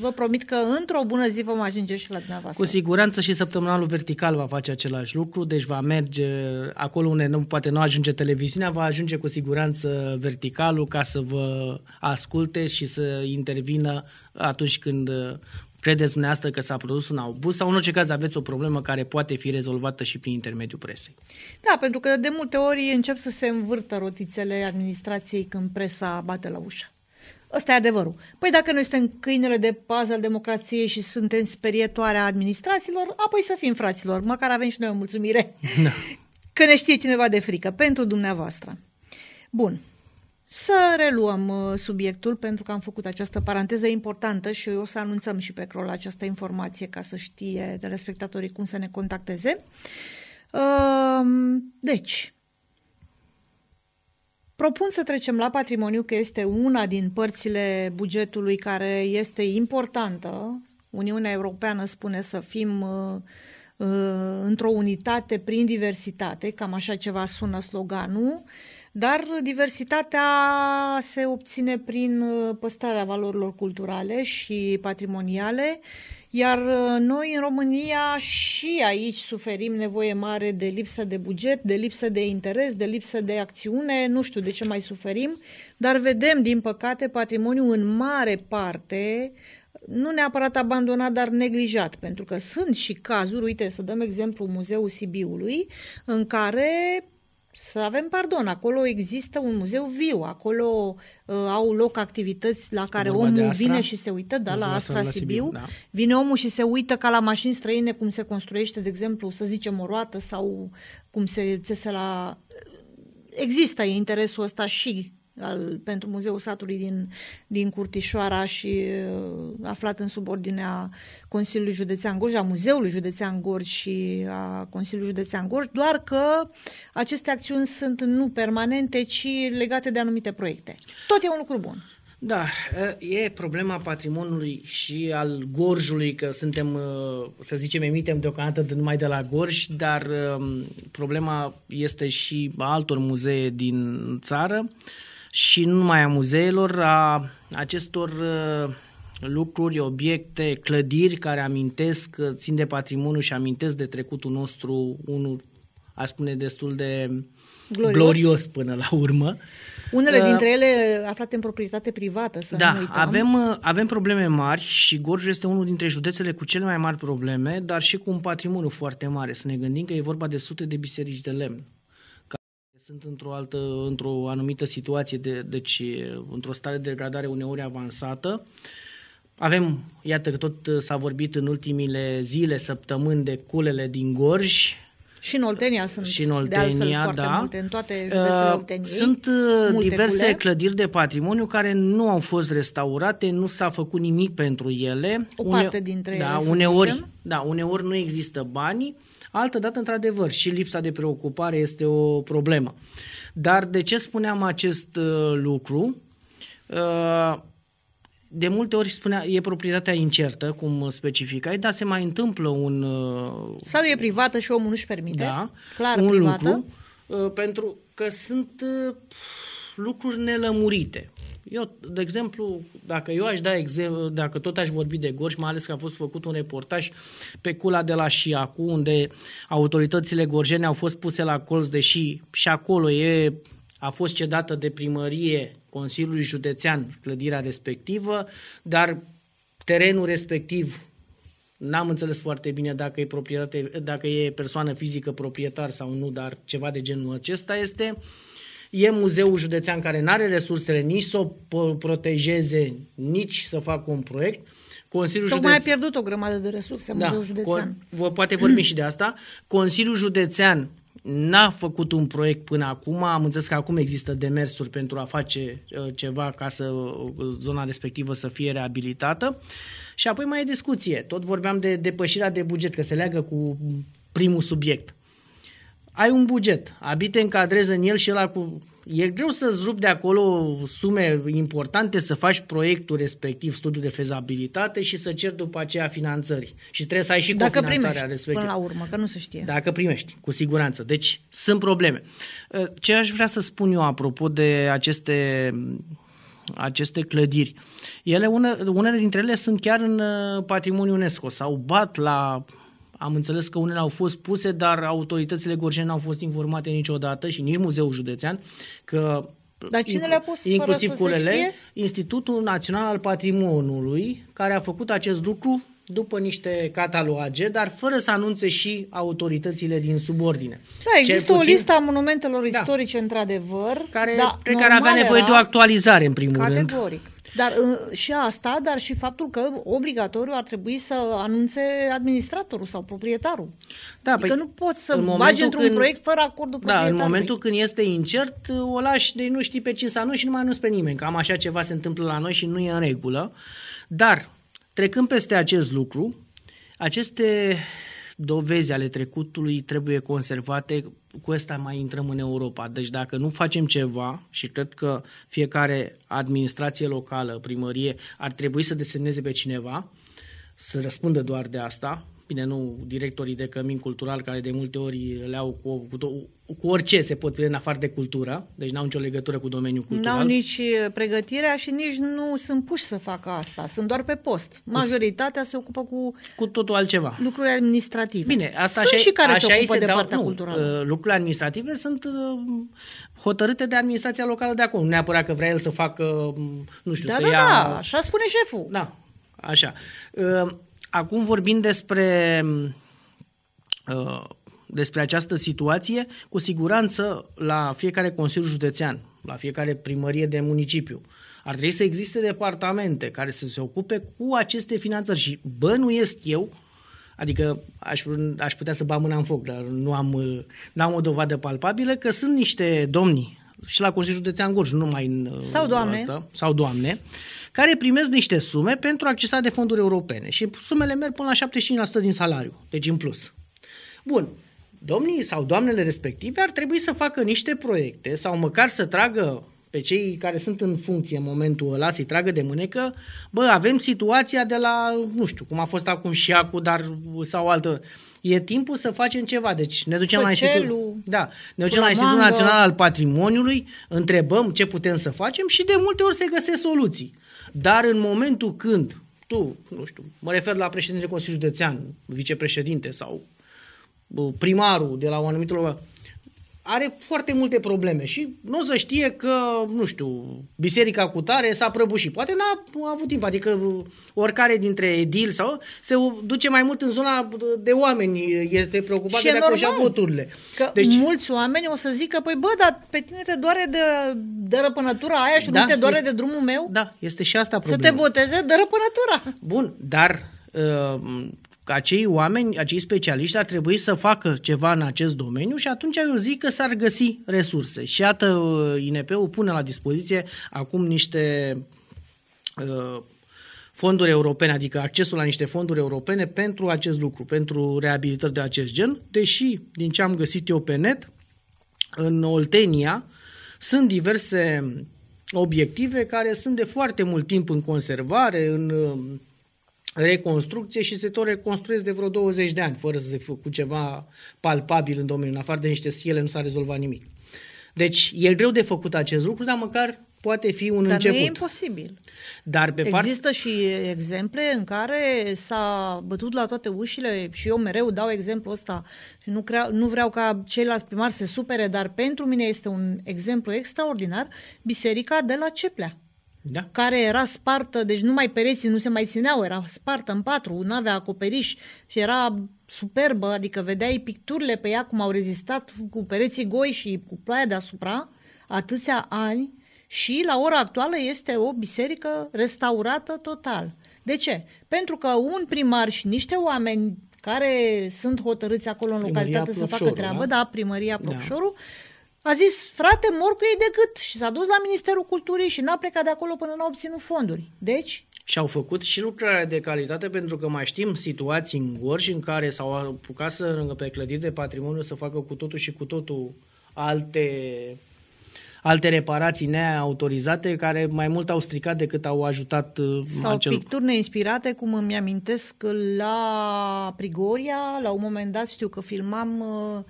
vă promit că într-o bună zi vom ajunge și la dumneavoastră. Cu siguranță și săptămânalul vertical va face același lucru, deci va merge acolo unde nu, poate nu ajunge televiziunea, va ajunge cu siguranță vertical medicalul ca să vă asculte și să intervină atunci când uh, credeți dumneavoastră că s-a produs un abuz sau în orice caz aveți o problemă care poate fi rezolvată și prin intermediul presei. Da, pentru că de multe ori încep să se învârtă rotițele administrației când presa bate la ușă. Ăsta e adevărul. Păi dacă noi suntem câinele de pază al democrației și suntem sperietoarea administrațiilor, apoi să fim fraților, măcar avem și noi o mulțumire. Da. Că ne știe cineva de frică, pentru dumneavoastră. Bun, să reluăm uh, subiectul pentru că am făcut această paranteză importantă și o să anunțăm și pe Crol această informație ca să știe telespectatorii cum să ne contacteze. Um, deci, propun să trecem la patrimoniu, că este una din părțile bugetului care este importantă. Uniunea Europeană spune să fim uh, uh, într-o unitate prin diversitate, cam așa ceva sună sloganul. Dar diversitatea se obține prin uh, păstrarea valorilor culturale și patrimoniale, iar uh, noi în România și aici suferim nevoie mare de lipsă de buget, de lipsă de interes, de lipsă de acțiune, nu știu de ce mai suferim, dar vedem, din păcate, patrimoniul în mare parte nu neapărat abandonat, dar neglijat, pentru că sunt și cazuri, uite, să dăm exemplu Muzeul Sibiului, în care să avem pardon, acolo există un muzeu viu, acolo uh, au loc activități la care omul vine și se uită, da, la Astra, Astra Sibiu, Sibiu da. vine omul și se uită ca la mașini străine cum se construiește, de exemplu, să zicem o roată sau cum se țese la... Uh, există interesul ăsta și al, pentru Muzeul Satului din, din Curtișoara și uh, aflat în subordinea Consiliului Județean Gorj, a Muzeului Județean Gorj și a Consiliului Județean Gorj, doar că aceste acțiuni sunt nu permanente, ci legate de anumite proiecte. Tot e un lucru bun. Da, e problema patrimoniului și al gorjului, că suntem, uh, să zicem, emitem deocamdată numai de la gorj, dar um, problema este și a altor muzee din țară și nu numai a muzeelor, a acestor uh, lucruri, obiecte, clădiri care amintesc, uh, țin de patrimoniu și amintesc de trecutul nostru, unul, a spune, destul de glorios, glorios până la urmă. Unele uh, dintre ele aflate în proprietate privată, să da, nu uităm. Avem, avem probleme mari și Gorj este unul dintre județele cu cele mai mari probleme, dar și cu un patrimoniu foarte mare. Să ne gândim că e vorba de sute de biserici de lemn. Sunt într-o altă, într-o anumită situație, de, deci într-o stare de degradare uneori avansată. Avem, iată că tot s-a vorbit în ultimile zile, săptămâni de culele din Gorj, și în Oltenia sunt și în Oltenia, altfel, da. multe, în toate județele uh, Olteniei. Sunt uh, diverse cule. clădiri de patrimoniu care nu au fost restaurate, nu s-a făcut nimic pentru ele. O Une... dintre da, ele, uneori, Da, uneori nu există bani, Altădată, într-adevăr, și lipsa de preocupare este o problemă. Dar de ce spuneam acest uh, lucru? Uh, de multe ori spunea, e proprietatea incertă, cum specificai, dar se mai întâmplă un... Uh, Sau e privată și omul nu-și permite. Da, clar, un privată. lucru, pentru că sunt lucruri nelămurite. Eu, de exemplu, dacă eu aș da exemplu, dacă tot aș vorbi de Gorj, mai ales că a fost făcut un reportaj pe cula de la Șiacu, unde autoritățile gorjene au fost puse la colț, deși și acolo e, a fost cedată de primărie Consiliului Județean clădirea respectivă, dar terenul respectiv N-am înțeles foarte bine dacă e, proprietate, dacă e persoană fizică proprietar sau nu, dar ceva de genul acesta este. Uh, E muzeul județean care nu are resursele nici să o protejeze, nici să facă un proiect. Consiliul Tocmai Județ... a pierdut o grămadă de resurse da, muzeul județean. Vă poate vorbi și de asta. Consiliul Județean n-a făcut un proiect până acum, am înțeles că acum există demersuri pentru a face uh, ceva ca să uh, zona respectivă să fie reabilitată. Și apoi mai e discuție. Tot vorbeam de depășirea de buget, că se leagă cu primul subiect ai un buget, Abite te încadrezi în el și la cu... E greu să-ți rup de acolo sume importante să faci proiectul respectiv, studiul de fezabilitate și să ceri după aceea finanțări. Și trebuie să ai și Dacă primești, respectiv. până la urmă, că nu se știe. Dacă primești, cu siguranță. Deci sunt probleme. Ă, ce aș vrea să spun eu apropo de aceste aceste clădiri. Ele, une, unele dintre ele sunt chiar în ă, patrimoniu UNESCO sau bat la am înțeles că unele au fost puse, dar autoritățile gorjene n-au fost informate niciodată și nici Muzeul Județean că dar cine le-a pus inclusiv fără să curele, Institutul Național al Patrimoniului, care a făcut acest lucru după niște cataloage, dar fără să anunțe și autoritățile din subordine. Da, există puțin, o listă a monumentelor da, istorice, într-adevăr. Care, da, cred avea nevoie de o actualizare, în primul categoric. rând. Categoric. Dar și asta, dar și faptul că obligatoriu ar trebui să anunțe administratorul sau proprietarul. Da, adică păi, nu poți să în bagi într-un când, proiect fără acordul proprietarului. Da, în momentul când este incert, o lași de nu știi pe cine să anunți și nu mai anunți pe nimeni. Cam așa ceva se întâmplă la noi și nu e în regulă. Dar, trecând peste acest lucru, aceste dovezi ale trecutului trebuie conservate cu ăsta mai intrăm în Europa. Deci dacă nu facem ceva și cred că fiecare administrație locală, primărie, ar trebui să desemneze pe cineva, să răspundă doar de asta, bine, nu directorii de cămin cultural care de multe ori le au cu, cu, cu orice se pot prinde în afară de cultură, deci n-au nicio legătură cu domeniul cultural. N-au nici pregătirea și nici nu sunt puși să facă asta, sunt doar pe post. Majoritatea se ocupă cu cu totul altceva. Lucruri administrative. Bine, asta sunt așa, și care așa se ocupă se de dau, partea nu, culturală. Uh, lucrurile administrative sunt uh, hotărâte de administrația locală de acum, neapărat că vrea el să facă, mm, nu știu, da, să da, ia... Da, da, așa spune șeful. Da, așa. Uh, Acum vorbim despre, uh, despre această situație, cu siguranță la fiecare Consiliu Județean, la fiecare primărie de municipiu, ar trebui să existe departamente care să se ocupe cu aceste finanțări și bănuiesc eu, adică aș, aș putea să bam mâna în foc, dar nu am, nu am o dovadă palpabilă, că sunt niște domni și la Consiliul Județean Gorj, nu numai în uh, sau doamne. Asta, sau doamne, care primesc niște sume pentru accesa de fonduri europene și sumele merg până la 75% din salariu, deci în plus. Bun, domnii sau doamnele respective ar trebui să facă niște proiecte sau măcar să tragă pe cei care sunt în funcție în momentul ăla, să-i tragă de mânecă, bă, avem situația de la, nu știu, cum a fost acum și acum, dar sau altă, uh, e timpul să facem ceva. Deci ne ducem Făcelul, la Institutul, da, ne ducem la Institutul Național al Patrimoniului, întrebăm ce putem să facem și de multe ori se găsesc soluții. Dar în momentul când tu, nu știu, mă refer la președintele Consiliului Județean, vicepreședinte sau primarul de la o anumită loc, are foarte multe probleme și nu o să știe că, nu știu, biserica cu tare s-a prăbușit. Poate n-a avut timp, adică oricare dintre edil sau se duce mai mult în zona de oameni, este preocupat și de dacă și-a voturile. Că deci, mulți oameni o să zică, păi bă, dar pe tine te doare de, de răpânătura aia și da, nu te doare este, de drumul meu? Da, este și asta problema. Să te voteze de răpânătura. Bun, dar ă, acei oameni, acei specialiști ar trebui să facă ceva în acest domeniu și atunci eu zic că s-ar găsi resurse. Și iată, uh, INP-ul pune la dispoziție acum niște uh, fonduri europene, adică accesul la niște fonduri europene pentru acest lucru, pentru reabilitări de acest gen, deși, din ce am găsit eu pe net, în Oltenia sunt diverse obiective care sunt de foarte mult timp în conservare, în uh, reconstrucție și se tot reconstruiesc de vreo 20 de ani, fără să se făcut ceva palpabil în domeniu. În afară de niște ele nu s-a rezolvat nimic. Deci e greu de făcut acest lucru, dar măcar poate fi un Dar început. Dar nu e imposibil. Dar pe Există part... și exemple în care s-a bătut la toate ușile și eu mereu dau exemplu ăsta. Nu, crea, nu vreau ca ceilalți primari să supere, dar pentru mine este un exemplu extraordinar, biserica de la Ceplea da. care era spartă, deci numai pereții nu se mai țineau, era spartă în patru, nu avea acoperiș și era superbă, adică vedeai picturile pe ea cum au rezistat cu pereții goi și cu ploaia deasupra atâția ani și la ora actuală este o biserică restaurată total. De ce? Pentru că un primar și niște oameni care sunt hotărâți acolo în primăria localitate Plopșoru, să facă treabă, da, da primăria da. Plopșoru, da a zis, frate, mor cu ei de gât și s-a dus la Ministerul Culturii și n-a plecat de acolo până n-a obținut fonduri. Deci, și au făcut și lucrarea de calitate pentru că mai știm situații în gorj în care s-au apucat să, pe clădiri de patrimoniu să facă cu totul și cu totul alte, alte reparații neautorizate care mai mult au stricat decât au ajutat uh, Sau acel... picturi neinspirate, cum îmi amintesc la Prigoria, la un moment dat știu că filmam uh,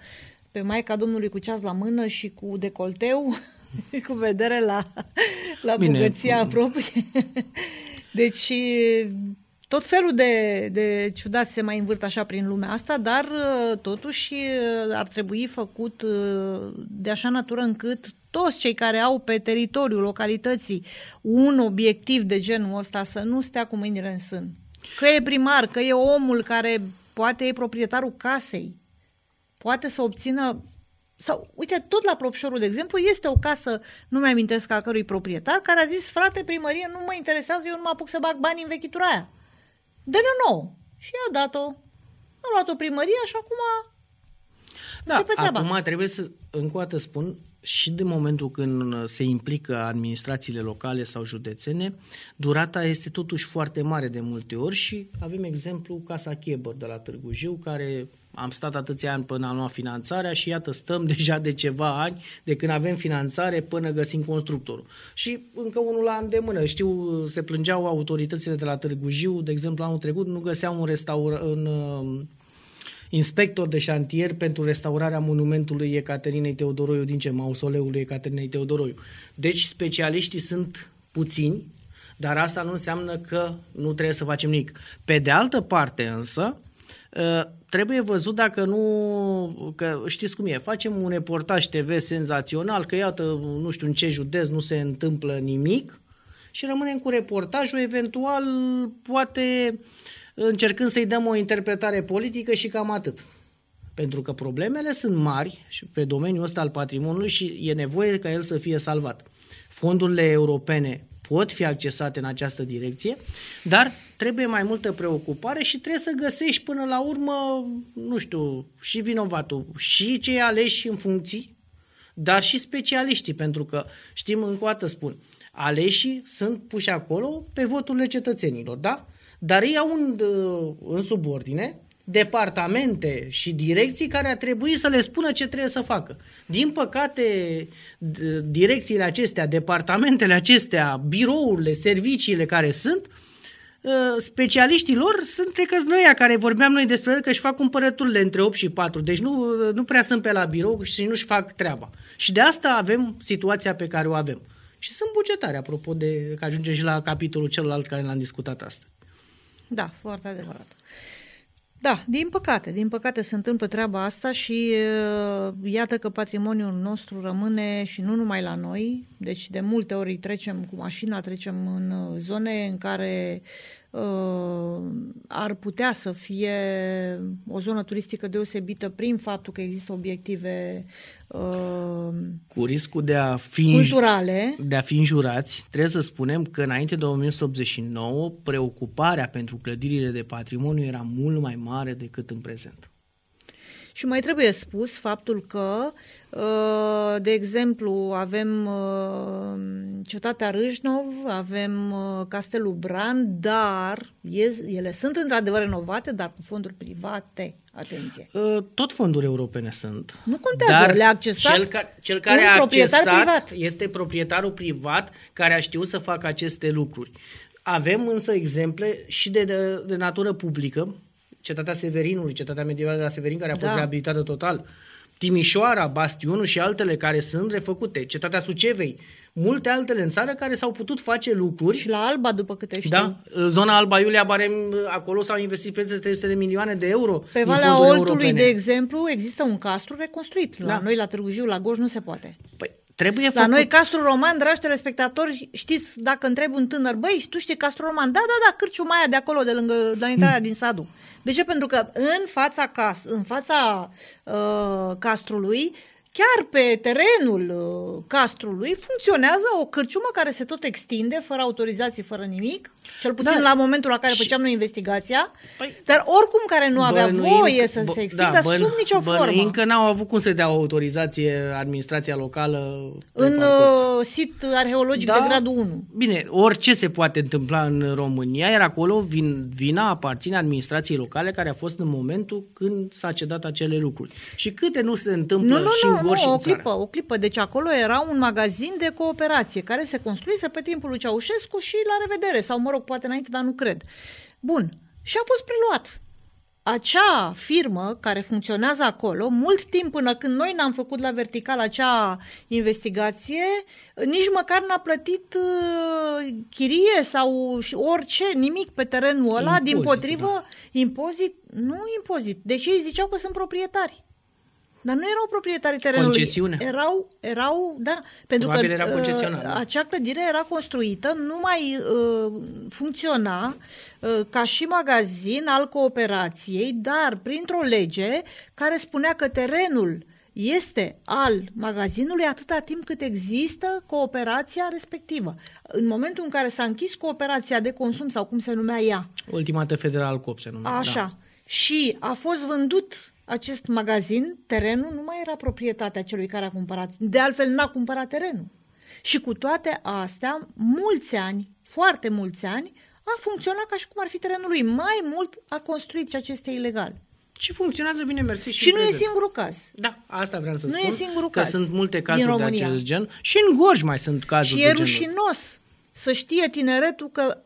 pe Maica Domnului cu ceas la mână și cu decolteu, [LAUGHS] cu vedere la, la Bine. bogăția proprie. [LAUGHS] Deci tot felul de, de ciudat se mai învârt așa prin lumea asta, dar totuși ar trebui făcut de așa natură încât toți cei care au pe teritoriul localității un obiectiv de genul ăsta să nu stea cu mâinile în sân. Că e primar, că e omul care poate e proprietarul casei, poate să obțină sau, uite, tot la Propșorul, de exemplu, este o casă, nu mi-amintesc a cărui proprietar, care a zis, frate, primărie, nu mă interesează, eu nu mă apuc să bag bani în vechitura aia. De nu nou. Și i dat-o. A luat-o primărie și acum da, acum trebuie să, încă o dată spun, și de momentul când uh, se implică administrațiile locale sau județene, durata este totuși foarte mare de multe ori și avem exemplu Casa Chebăr de la Târgu Jiu, care am stat atâția ani până am luat finanțarea și iată stăm [LAUGHS] deja de ceva ani de când avem finanțare până găsim constructorul. Și încă unul la îndemână. Știu, se plângeau autoritățile de la Târgu Jiu, de exemplu anul trecut nu găseau un, restaurant. un uh, inspector de șantier pentru restaurarea monumentului Ecaterinei Teodoroiu din ce? Mausoleului Ecaterinei Teodoroiu. Deci specialiștii sunt puțini, dar asta nu înseamnă că nu trebuie să facem nimic. Pe de altă parte însă, ă, trebuie văzut dacă nu, că știți cum e, facem un reportaj TV senzațional, că iată, nu știu, în ce județ nu se întâmplă nimic și rămânem cu reportajul, eventual poate încercând să-i dăm o interpretare politică și cam atât. Pentru că problemele sunt mari și pe domeniul ăsta al patrimoniului și e nevoie ca el să fie salvat. Fondurile europene pot fi accesate în această direcție, dar trebuie mai multă preocupare și trebuie să găsești până la urmă, nu știu, și vinovatul, și cei aleși în funcții, dar și specialiștii, pentru că știm încă o dată spun, aleșii sunt puși acolo pe voturile cetățenilor, da? dar ei au în, în subordine departamente și direcții care ar trebui să le spună ce trebuie să facă. Din păcate, direcțiile acestea, departamentele acestea, birourile, serviciile care sunt, ă, specialiștii lor sunt, cred că noi care vorbeam noi despre el, că își fac cumpărăturile între 8 și 4, deci nu, nu prea sunt pe la birou și nu-și fac treaba. Și de asta avem situația pe care o avem. Și sunt bugetare, apropo de că ajungem și la capitolul celălalt care l-am discutat astăzi. Da, foarte adevărat. Da, din păcate, din păcate se întâmplă treaba asta și uh, iată că patrimoniul nostru rămâne și nu numai la noi, deci de multe ori trecem cu mașina, trecem în uh, zone în care uh, ar putea să fie o zonă turistică deosebită prin faptul că există obiective uh, cu riscul de a fi, înjurale, de a fi înjurați, trebuie să spunem că înainte de 1989 preocuparea pentru clădirile de patrimoniu era mult mai mare decât în prezent. Și mai trebuie spus faptul că, uh, de exemplu, avem uh, cetatea Râșnov, avem uh, Castelul Bran, dar ele sunt într-adevăr renovate, dar cu fonduri private. Atenție. Tot fonduri europene sunt. Nu contează, dar le-a accesat cel, ca, cel care a accesat privat. este proprietarul privat care a știut să facă aceste lucruri. Avem însă exemple și de, de, de natură publică, cetatea Severinului, cetatea medievală de la Severin, care a fost da. reabilitată total, Timișoara, Bastionul și altele care sunt refăcute, cetatea Sucevei, multe altele în țară care s-au putut face lucruri. Și la Alba, după câte da. știu. Da, zona Alba Iulia Barem, acolo s-au investit peste 300 de milioane de euro. Pe Valea Oltului, de exemplu, există un castru reconstruit. La da. noi, la Târgu Jiu, la Goj, nu se poate. Păi, Trebuie făcut... La noi castru roman, dragi telespectatori, știți, dacă întreb un tânăr, băi, tu știi castru roman? Da, da, da, Cârciumaia de acolo, de lângă, de la intrarea hmm. din Sadu. De ce? Pentru că în fața, cast în fața uh, castrului Chiar pe terenul uh, castrului funcționează o cârciumă care se tot extinde, fără autorizații, fără nimic, cel puțin da. la momentul la care și... făceam noi investigația, păi, dar oricum care nu avea voie să bă, se extindă da, bân, sub nicio bănuim formă. Încă n-au avut cum să dea autorizație administrația locală. În uh, parcurs. sit arheologic da. de gradul 1. Bine, orice se poate întâmpla în România, iar acolo vin, vina aparține administrației locale care a fost în momentul când s-a cedat acele lucruri. Și câte nu se întâmplă nu, nu, și nu, nu, și o în clipă, țară. o clipă. Deci acolo era un magazin de cooperație care se construise pe timpul lui Ceaușescu și la revedere, sau mă rog, poate înainte, dar nu cred. Bun. Și a fost preluat acea firmă care funcționează acolo, mult timp până când noi n-am făcut la vertical acea investigație, nici măcar n-a plătit uh, chirie sau orice, nimic pe terenul ăla, impozit, din potrivă, da. impozit, nu impozit, deși ei ziceau că sunt proprietari. Dar nu erau proprietarii terenului. Concesiune. Erau, erau da, pentru Probabil că era uh, da. acea clădire era construită, nu mai uh, funcționa uh, ca și magazin al cooperației, dar printr-o lege care spunea că terenul este al magazinului atâta timp cât există cooperația respectivă. În momentul în care s-a închis cooperația de consum sau cum se numea ea. Ultimată Federal Cop se numea. Așa. Da. Și a fost vândut acest magazin, terenul, nu mai era proprietatea celui care a cumpărat. De altfel, n-a cumpărat terenul. Și cu toate astea, mulți ani, foarte mulți ani, a funcționat ca și cum ar fi terenul lui. Mai mult a construit ceea ce este ilegal. Și funcționează bine, mersi și Și nu prezent. e singurul caz. Da, asta vreau să nu spun. Nu e singurul că caz. Că sunt multe cazuri de acest gen. Și în Gorj mai sunt cazuri și de genul Și e rușinos să știe tineretul că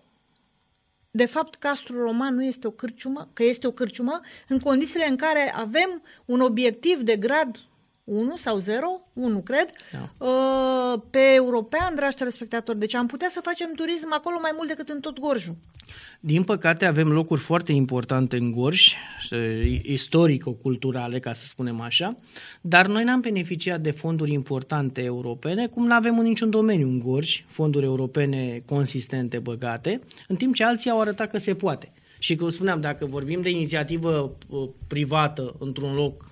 de fapt, Castru Roman nu este o cârciumă, că este o cârciumă în condițiile în care avem un obiectiv de grad 1 sau 0, 1 cred, da. Uh, pe european, dragi telespectatori. Deci am putea să facem turism acolo mai mult decât în tot Gorjul. Din păcate avem locuri foarte importante în Gorj, istorico-culturale, ca să spunem așa, dar noi n-am beneficiat de fonduri importante europene, cum nu avem în niciun domeniu în Gorj, fonduri europene consistente băgate, în timp ce alții au arătat că se poate. Și cum spuneam, dacă vorbim de inițiativă uh, privată într-un loc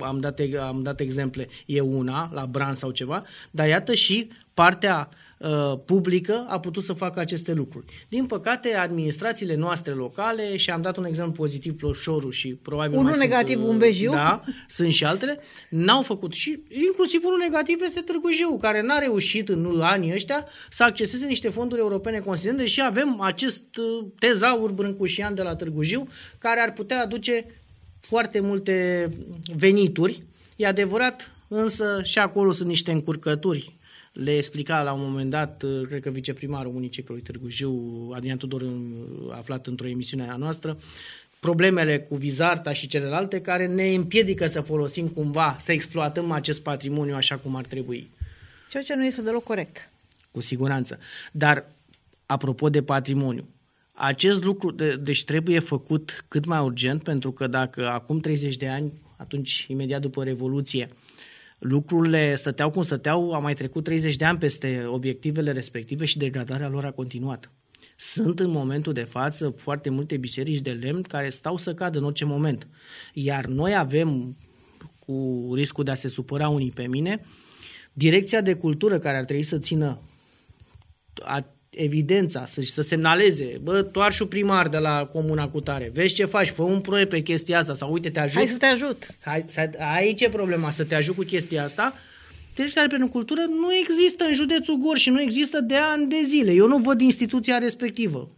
am dat, am dat exemple, e una, la bran sau ceva, dar iată și partea uh, publică a putut să facă aceste lucruri. Din păcate, administrațiile noastre locale, și am dat un exemplu pozitiv Ploșoru și probabil Unul negativ, sunt, uh, un bejiu. Da, sunt și altele, n-au făcut. Și inclusiv unul negativ este Târgu Jiu, care n-a reușit în anii ăștia să acceseze niște fonduri europene considerente și avem acest uh, tezaur brâncușian de la Târgu Jiu, care ar putea aduce foarte multe venituri. E adevărat, însă și acolo sunt niște încurcături. Le explica la un moment dat, uh, cred că viceprimarul municipiului Târgu Jiu, Adrian Tudor, uh, aflat într-o emisiune a noastră, problemele cu Vizarta și celelalte care ne împiedică să folosim cumva, să exploatăm acest patrimoniu așa cum ar trebui. Ceea ce nu este deloc corect. Cu siguranță. Dar, apropo de patrimoniu, acest lucru, de, deci trebuie făcut cât mai urgent, pentru că dacă acum 30 de ani, atunci imediat după Revoluție, lucrurile stăteau cum stăteau, a mai trecut 30 de ani peste obiectivele respective și degradarea lor a continuat. Sunt în momentul de față foarte multe biserici de lemn care stau să cadă în orice moment. Iar noi avem, cu riscul de a se supăra unii pe mine, direcția de cultură care ar trebui să țină evidența, să, să semnaleze, bă, tu arși primar de la comuna cu tare, vezi ce faci, fă un proiect pe chestia asta sau uite, te ajut. Hai să te ajut. Hai, să, aici e problema, să te ajut cu chestia asta. Direcția pentru cultură nu există în județul Gor și nu există de ani de zile. Eu nu văd instituția respectivă.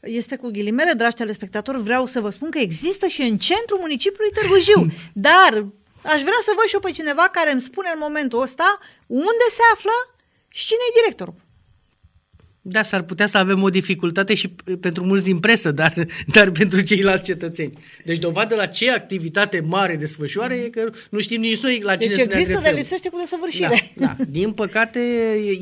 Este cu ghilimele, dragi telespectatori, vreau să vă spun că există și în centrul municipiului Târgu Jiu, [LAUGHS] dar aș vrea să văd și eu pe cineva care îmi spune în momentul ăsta unde se află și cine e directorul. Da, s-ar putea să avem o dificultate și pentru mulți din presă, dar, [LAUGHS] dar pentru ceilalți cetățeni. Deci dovadă la ce activitate mare desfășoare e că nu știm nici noi la deci cine deci să ne există, Deci există, lipsește cu da, desăvârșire. Da, da. Din păcate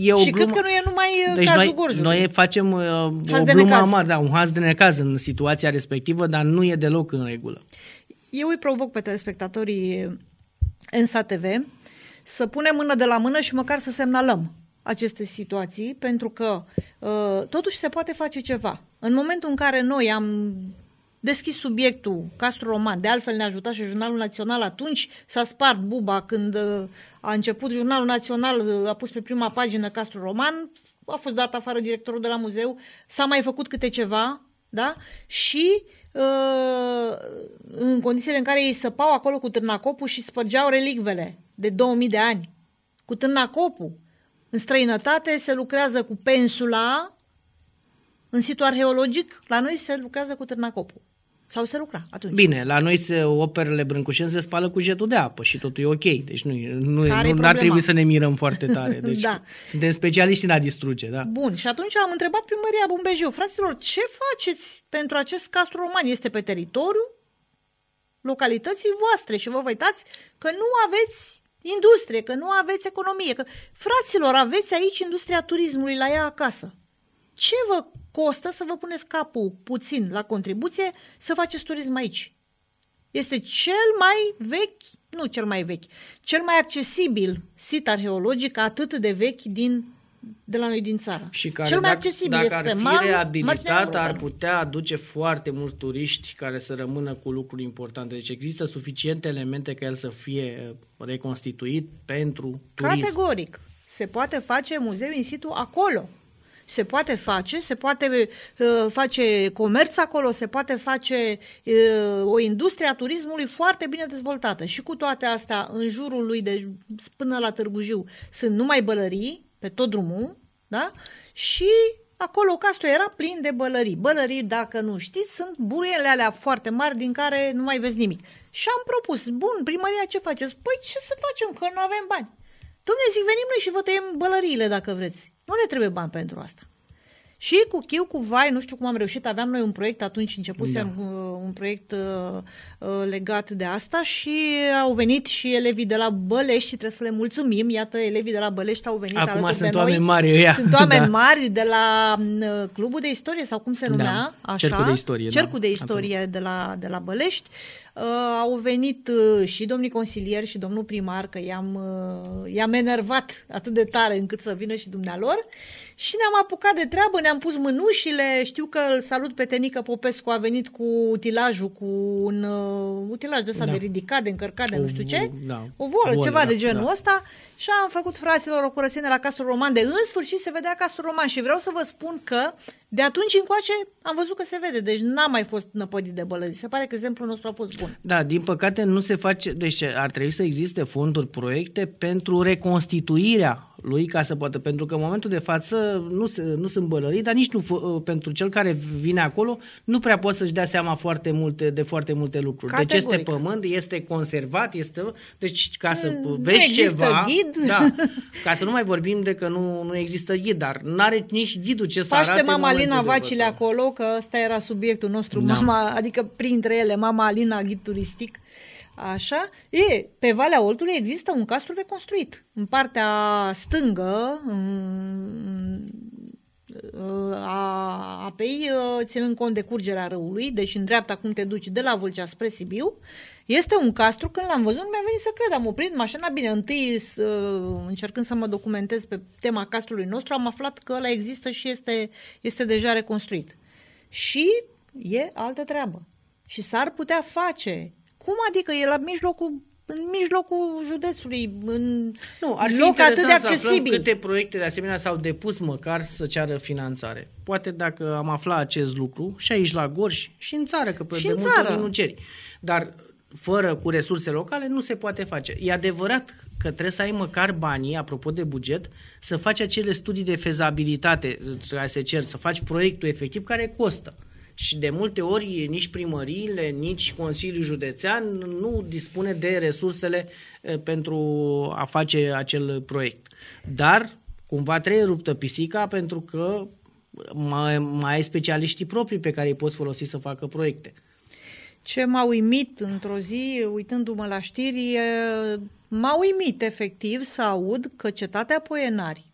e o Și glumă... cred că nu e numai uh, deci cazul noi, Gorjului. Noi facem uh, o glumă mare, da, un haz de necaz în situația respectivă, dar nu e deloc în regulă. Eu îi provoc pe telespectatorii uh, în SATV să punem mână de la mână și măcar să semnalăm aceste situații, pentru că ă, totuși se poate face ceva. În momentul în care noi am deschis subiectul Castro Roman, de altfel ne-a ajutat și Jurnalul Național atunci, s-a spart buba când ă, a început Jurnalul Național, a pus pe prima pagină Castro Roman, a fost dat afară directorul de la muzeu, s-a mai făcut câte ceva, da? Și ă, în condițiile în care ei săpau acolo cu târnacopul și spărgeau relicvele de 2000 de ani, cu târnacopul. În străinătate se lucrează cu pensula, în situ arheologic, la noi se lucrează cu târnacopul. Sau se lucra atunci. Bine, la noi se, operele brâncușeni se spală cu jetul de apă și totul e ok. Deci nu, nu, nu ar trebui să ne mirăm foarte tare. [LAUGHS] Deci da. Suntem specialiști în a distruge. Da? Bun, și atunci am întrebat primăria Bumbejiu, fraților, ce faceți pentru acest castru roman? Este pe teritoriu localității voastre și vă uitați că nu aveți industrie, că nu aveți economie. Că... Fraților, aveți aici industria turismului la ea acasă. Ce vă costă să vă puneți capul puțin la contribuție să faceți turism aici? Este cel mai vechi, nu cel mai vechi, cel mai accesibil sit arheologic atât de vechi din de la noi din țară. Și care, Cel mai dacă, accesibil dacă este ar fi reabilitat, ar putea aduce foarte mulți turiști care să rămână cu lucruri importante. Deci există suficiente elemente ca el să fie eh, reconstituit pentru turism. Categoric. Se poate face muzeu in situ acolo. Se poate face, se poate uh, face comerț acolo, se poate face uh, o industrie a turismului foarte bine dezvoltată. Și cu toate astea, în jurul lui, de, deci, până la Târgu Jiu, sunt numai bălării, pe tot drumul, da? Și acolo castul era plin de bălării. Bălării, dacă nu știți, sunt buruiele alea foarte mari din care nu mai vezi nimic. Și am propus, bun, primăria ce faceți? Păi ce să facem, că nu avem bani. Dom'le, zic, venim noi și vă tăiem bălăriile dacă vreți. Nu ne trebuie bani pentru asta. Și cu Chiu, cu Vai, nu știu cum am reușit, aveam noi un proiect atunci, începusem da. Uh, un proiect uh, uh, legat de asta și au venit și elevii de la Bălești și trebuie să le mulțumim. Iată, elevii de la Bălești au venit Acum alături sunt de noi. oameni mari ia. Sunt oameni [LAUGHS] da. mari de la uh, Clubul de Istorie sau cum se da. numea? Da. Așa? Cercul de Istorie. Da. Cercul da. de Istorie de la, de la Bălești. Uh, au venit uh, și domnii consilieri și domnul primar, că i-am, uh, i-am enervat atât de tare încât să vină și dumnealor. Uh, și ne-am apucat de treabă, ne-am pus mânușile, știu că îl salut pe Tenică Popescu, a venit cu utilajul, cu un uh, utilaj de ăsta da. de ridicat, de încărcat, de o, nu știu ce, da. o volă, ceva da, de genul da. ăsta și am făcut fraților o curățenie la castrul Roman, de în sfârșit se vedea castrul Roman și vreau să vă spun că de atunci încoace am văzut că se vede, deci n-am mai fost năpădit de bălări. Se pare că exemplul nostru a fost bun. Da, din păcate nu se face, deci ar trebui să existe fonduri, proiecte pentru reconstituirea lui ca să poată, pentru că în momentul de față nu, nu sunt bălării, dar nici nu, uh, pentru cel care vine acolo, nu prea poate să-și dea seama foarte multe, de foarte multe lucruri. Categoric. Deci este pământ, este conservat, este... Deci ca să eh, nu vezi ceva... Ghid. Da, [LAUGHS] ca să nu mai vorbim de că nu, nu există ghid, dar nu are nici ghidul ce să arate mama Alina Vacile acolo, că ăsta era subiectul nostru, da. mama, adică printre ele, mama Alina, ghid turistic Așa. E, pe Valea Oltului există un castru reconstruit. În partea stângă în, a apei, ținând cont de curgerea râului, deci în dreapta cum te duci de la Vâlcea spre Sibiu, este un castru, când l-am văzut, mi-a venit să cred, am oprit mașina, bine, întâi încercând să mă documentez pe tema castrului nostru, am aflat că ăla există și este, este deja reconstruit. Și e altă treabă. Și s-ar putea face cum adică e la mijlocul în mijlocul județului, în nu, ar fi loc atât de accesibil. Să câte proiecte de asemenea s-au depus măcar să ceară finanțare. Poate dacă am aflat acest lucru și aici la Gorj și în țară, că pe și de în țară. nu ceri. Dar fără cu resurse locale nu se poate face. E adevărat că trebuie să ai măcar banii, apropo de buget, să faci acele studii de fezabilitate, să se cer, să faci proiectul efectiv care costă și de multe ori nici primăriile, nici Consiliul Județean nu dispune de resursele eh, pentru a face acel proiect. Dar cumva trebuie ruptă pisica pentru că mai, mai ai specialiștii proprii pe care îi poți folosi să facă proiecte. Ce m-a uimit într-o zi, uitându-mă la știri, m-a uimit efectiv să aud că cetatea Poenari,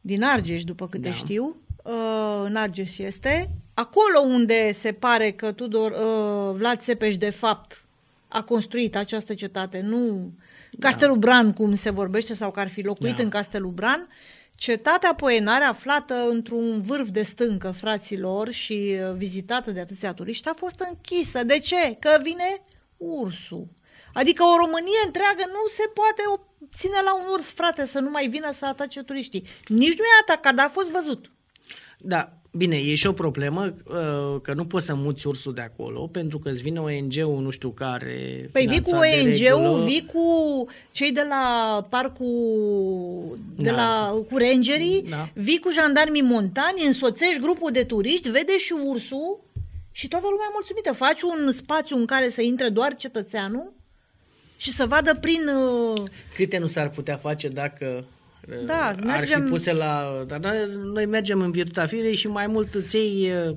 din Argeș, după câte da. știu, ă, în Argeș este, acolo unde se pare că Tudor, uh, Vlad Țepeș de fapt a construit această cetate, nu da. Castelul Bran, cum se vorbește, sau că ar fi locuit da. în Castelul Bran, cetatea Poenare, aflată într-un vârf de stâncă, fraților, și uh, vizitată de atâția turiști, a fost închisă. De ce? Că vine ursul. Adică o Românie întreagă nu se poate ține la un urs, frate, să nu mai vină să atace turiștii. Nici nu e atacat, dar a fost văzut. Da, Bine, e și o problemă uh, că nu poți să muți ursul de acolo pentru că îți vine ONG-ul, nu știu care. Păi vii cu ONG-ul, vii cu cei de la parcul, de da. la, cu rangerii, da. vii cu jandarmii montani, însoțești grupul de turiști, vede și ursul și toată lumea mulțumită. Faci un spațiu în care să intre doar cetățeanul și să vadă prin... Uh, Câte nu s-ar putea face dacă da, mergem... ar fi puse la... Dar noi mergem în virtuta firei și mai mult îți iei... Uh,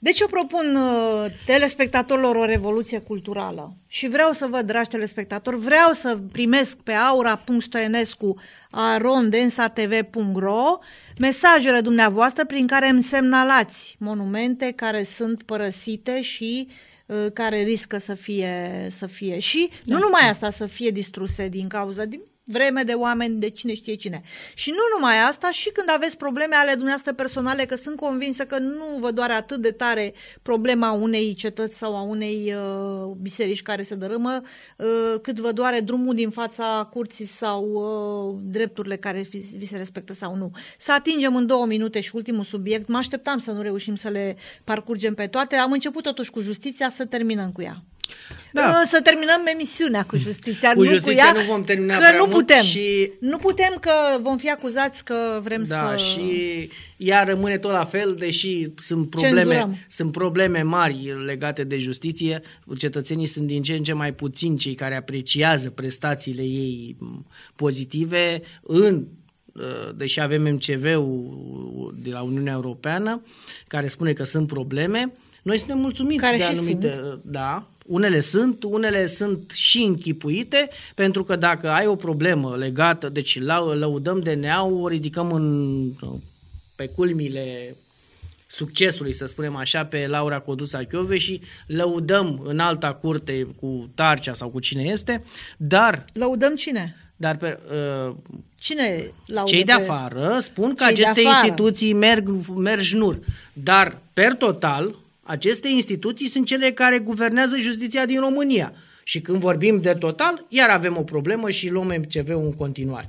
deci eu propun uh, telespectatorilor o revoluție culturală și vreau să văd, dragi telespectatori, vreau să primesc pe aura.stoenescu arondensatv.ro mesajele dumneavoastră prin care îmi semnalați monumente care sunt părăsite și uh, care riscă să fie, să fie. Și da. nu numai asta să fie distruse din cauza, din vreme de oameni de cine știe cine. Și nu numai asta, și când aveți probleme ale dumneavoastră personale, că sunt convinsă că nu vă doare atât de tare problema unei cetăți sau a unei uh, biserici care se dărâmă, uh, cât vă doare drumul din fața curții sau uh, drepturile care vi, vi se respectă sau nu. Să atingem în două minute și ultimul subiect. Mă așteptam să nu reușim să le parcurgem pe toate. Am început totuși cu justiția, să terminăm cu ea. Da. Să terminăm emisiunea cu justiția. Cu nu justiția cu ea, nu vom termina că nu putem. Și... Nu putem că vom fi acuzați că vrem da, să... Da, și ea rămâne tot la fel, deși sunt probleme, Cenzurăm. sunt probleme mari legate de justiție. Cetățenii sunt din ce în ce mai puțini cei care apreciază prestațiile ei pozitive în uh, deși avem MCV-ul de la Uniunea Europeană, care spune că sunt probleme, noi suntem mulțumiți care de anumite... Sunt. Da, unele sunt, unele sunt și închipuite, pentru că dacă ai o problemă legată, deci lăudăm de ul o ridicăm în, uh, pe culmile succesului, să spunem așa, pe Laura Codusa Chiove și lăudăm în alta curte cu Tarcea sau cu cine este, dar... Lăudăm cine? Dar pe, uh, Cine laudă Cei de afară spun că aceste instituții merg, merg nur. Dar, per total, aceste instituții sunt cele care guvernează justiția din România. Și când vorbim de total, iar avem o problemă și luăm MCV-ul în continuare.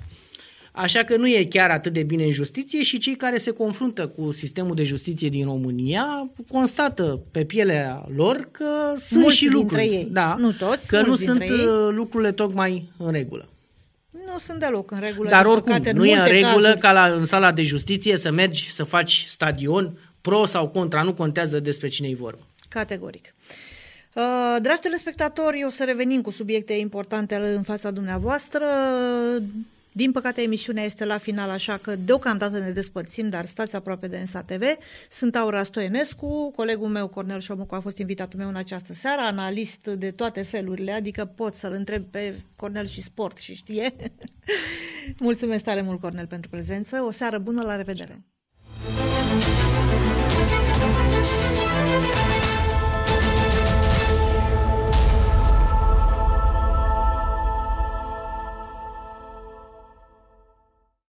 Așa că nu e chiar atât de bine în justiție și cei care se confruntă cu sistemul de justiție din România constată pe pielea lor că sunt mulți și lucruri. Ei. Da, nu toți, că nu sunt ei. Uh, lucrurile tocmai în regulă. Nu sunt deloc în regulă. Dar oricum, păcate, nu e în regulă cazuri. ca la, în sala de justiție să mergi să faci stadion pro sau contra, nu contează despre cine i vorba. Categoric. Uh, dragi telespectatori, o să revenim cu subiecte importante în fața dumneavoastră. Din păcate, emisiunea este la final, așa că deocamdată ne despărțim, dar stați aproape de NSA TV. Sunt Aura Stoenescu, colegul meu Cornel Șomucu a fost invitatul meu în această seară, analist de toate felurile, adică pot să-l întreb pe Cornel și sport și știe. [LAUGHS] Mulțumesc tare mult, Cornel, pentru prezență. O seară bună, la revedere! Thank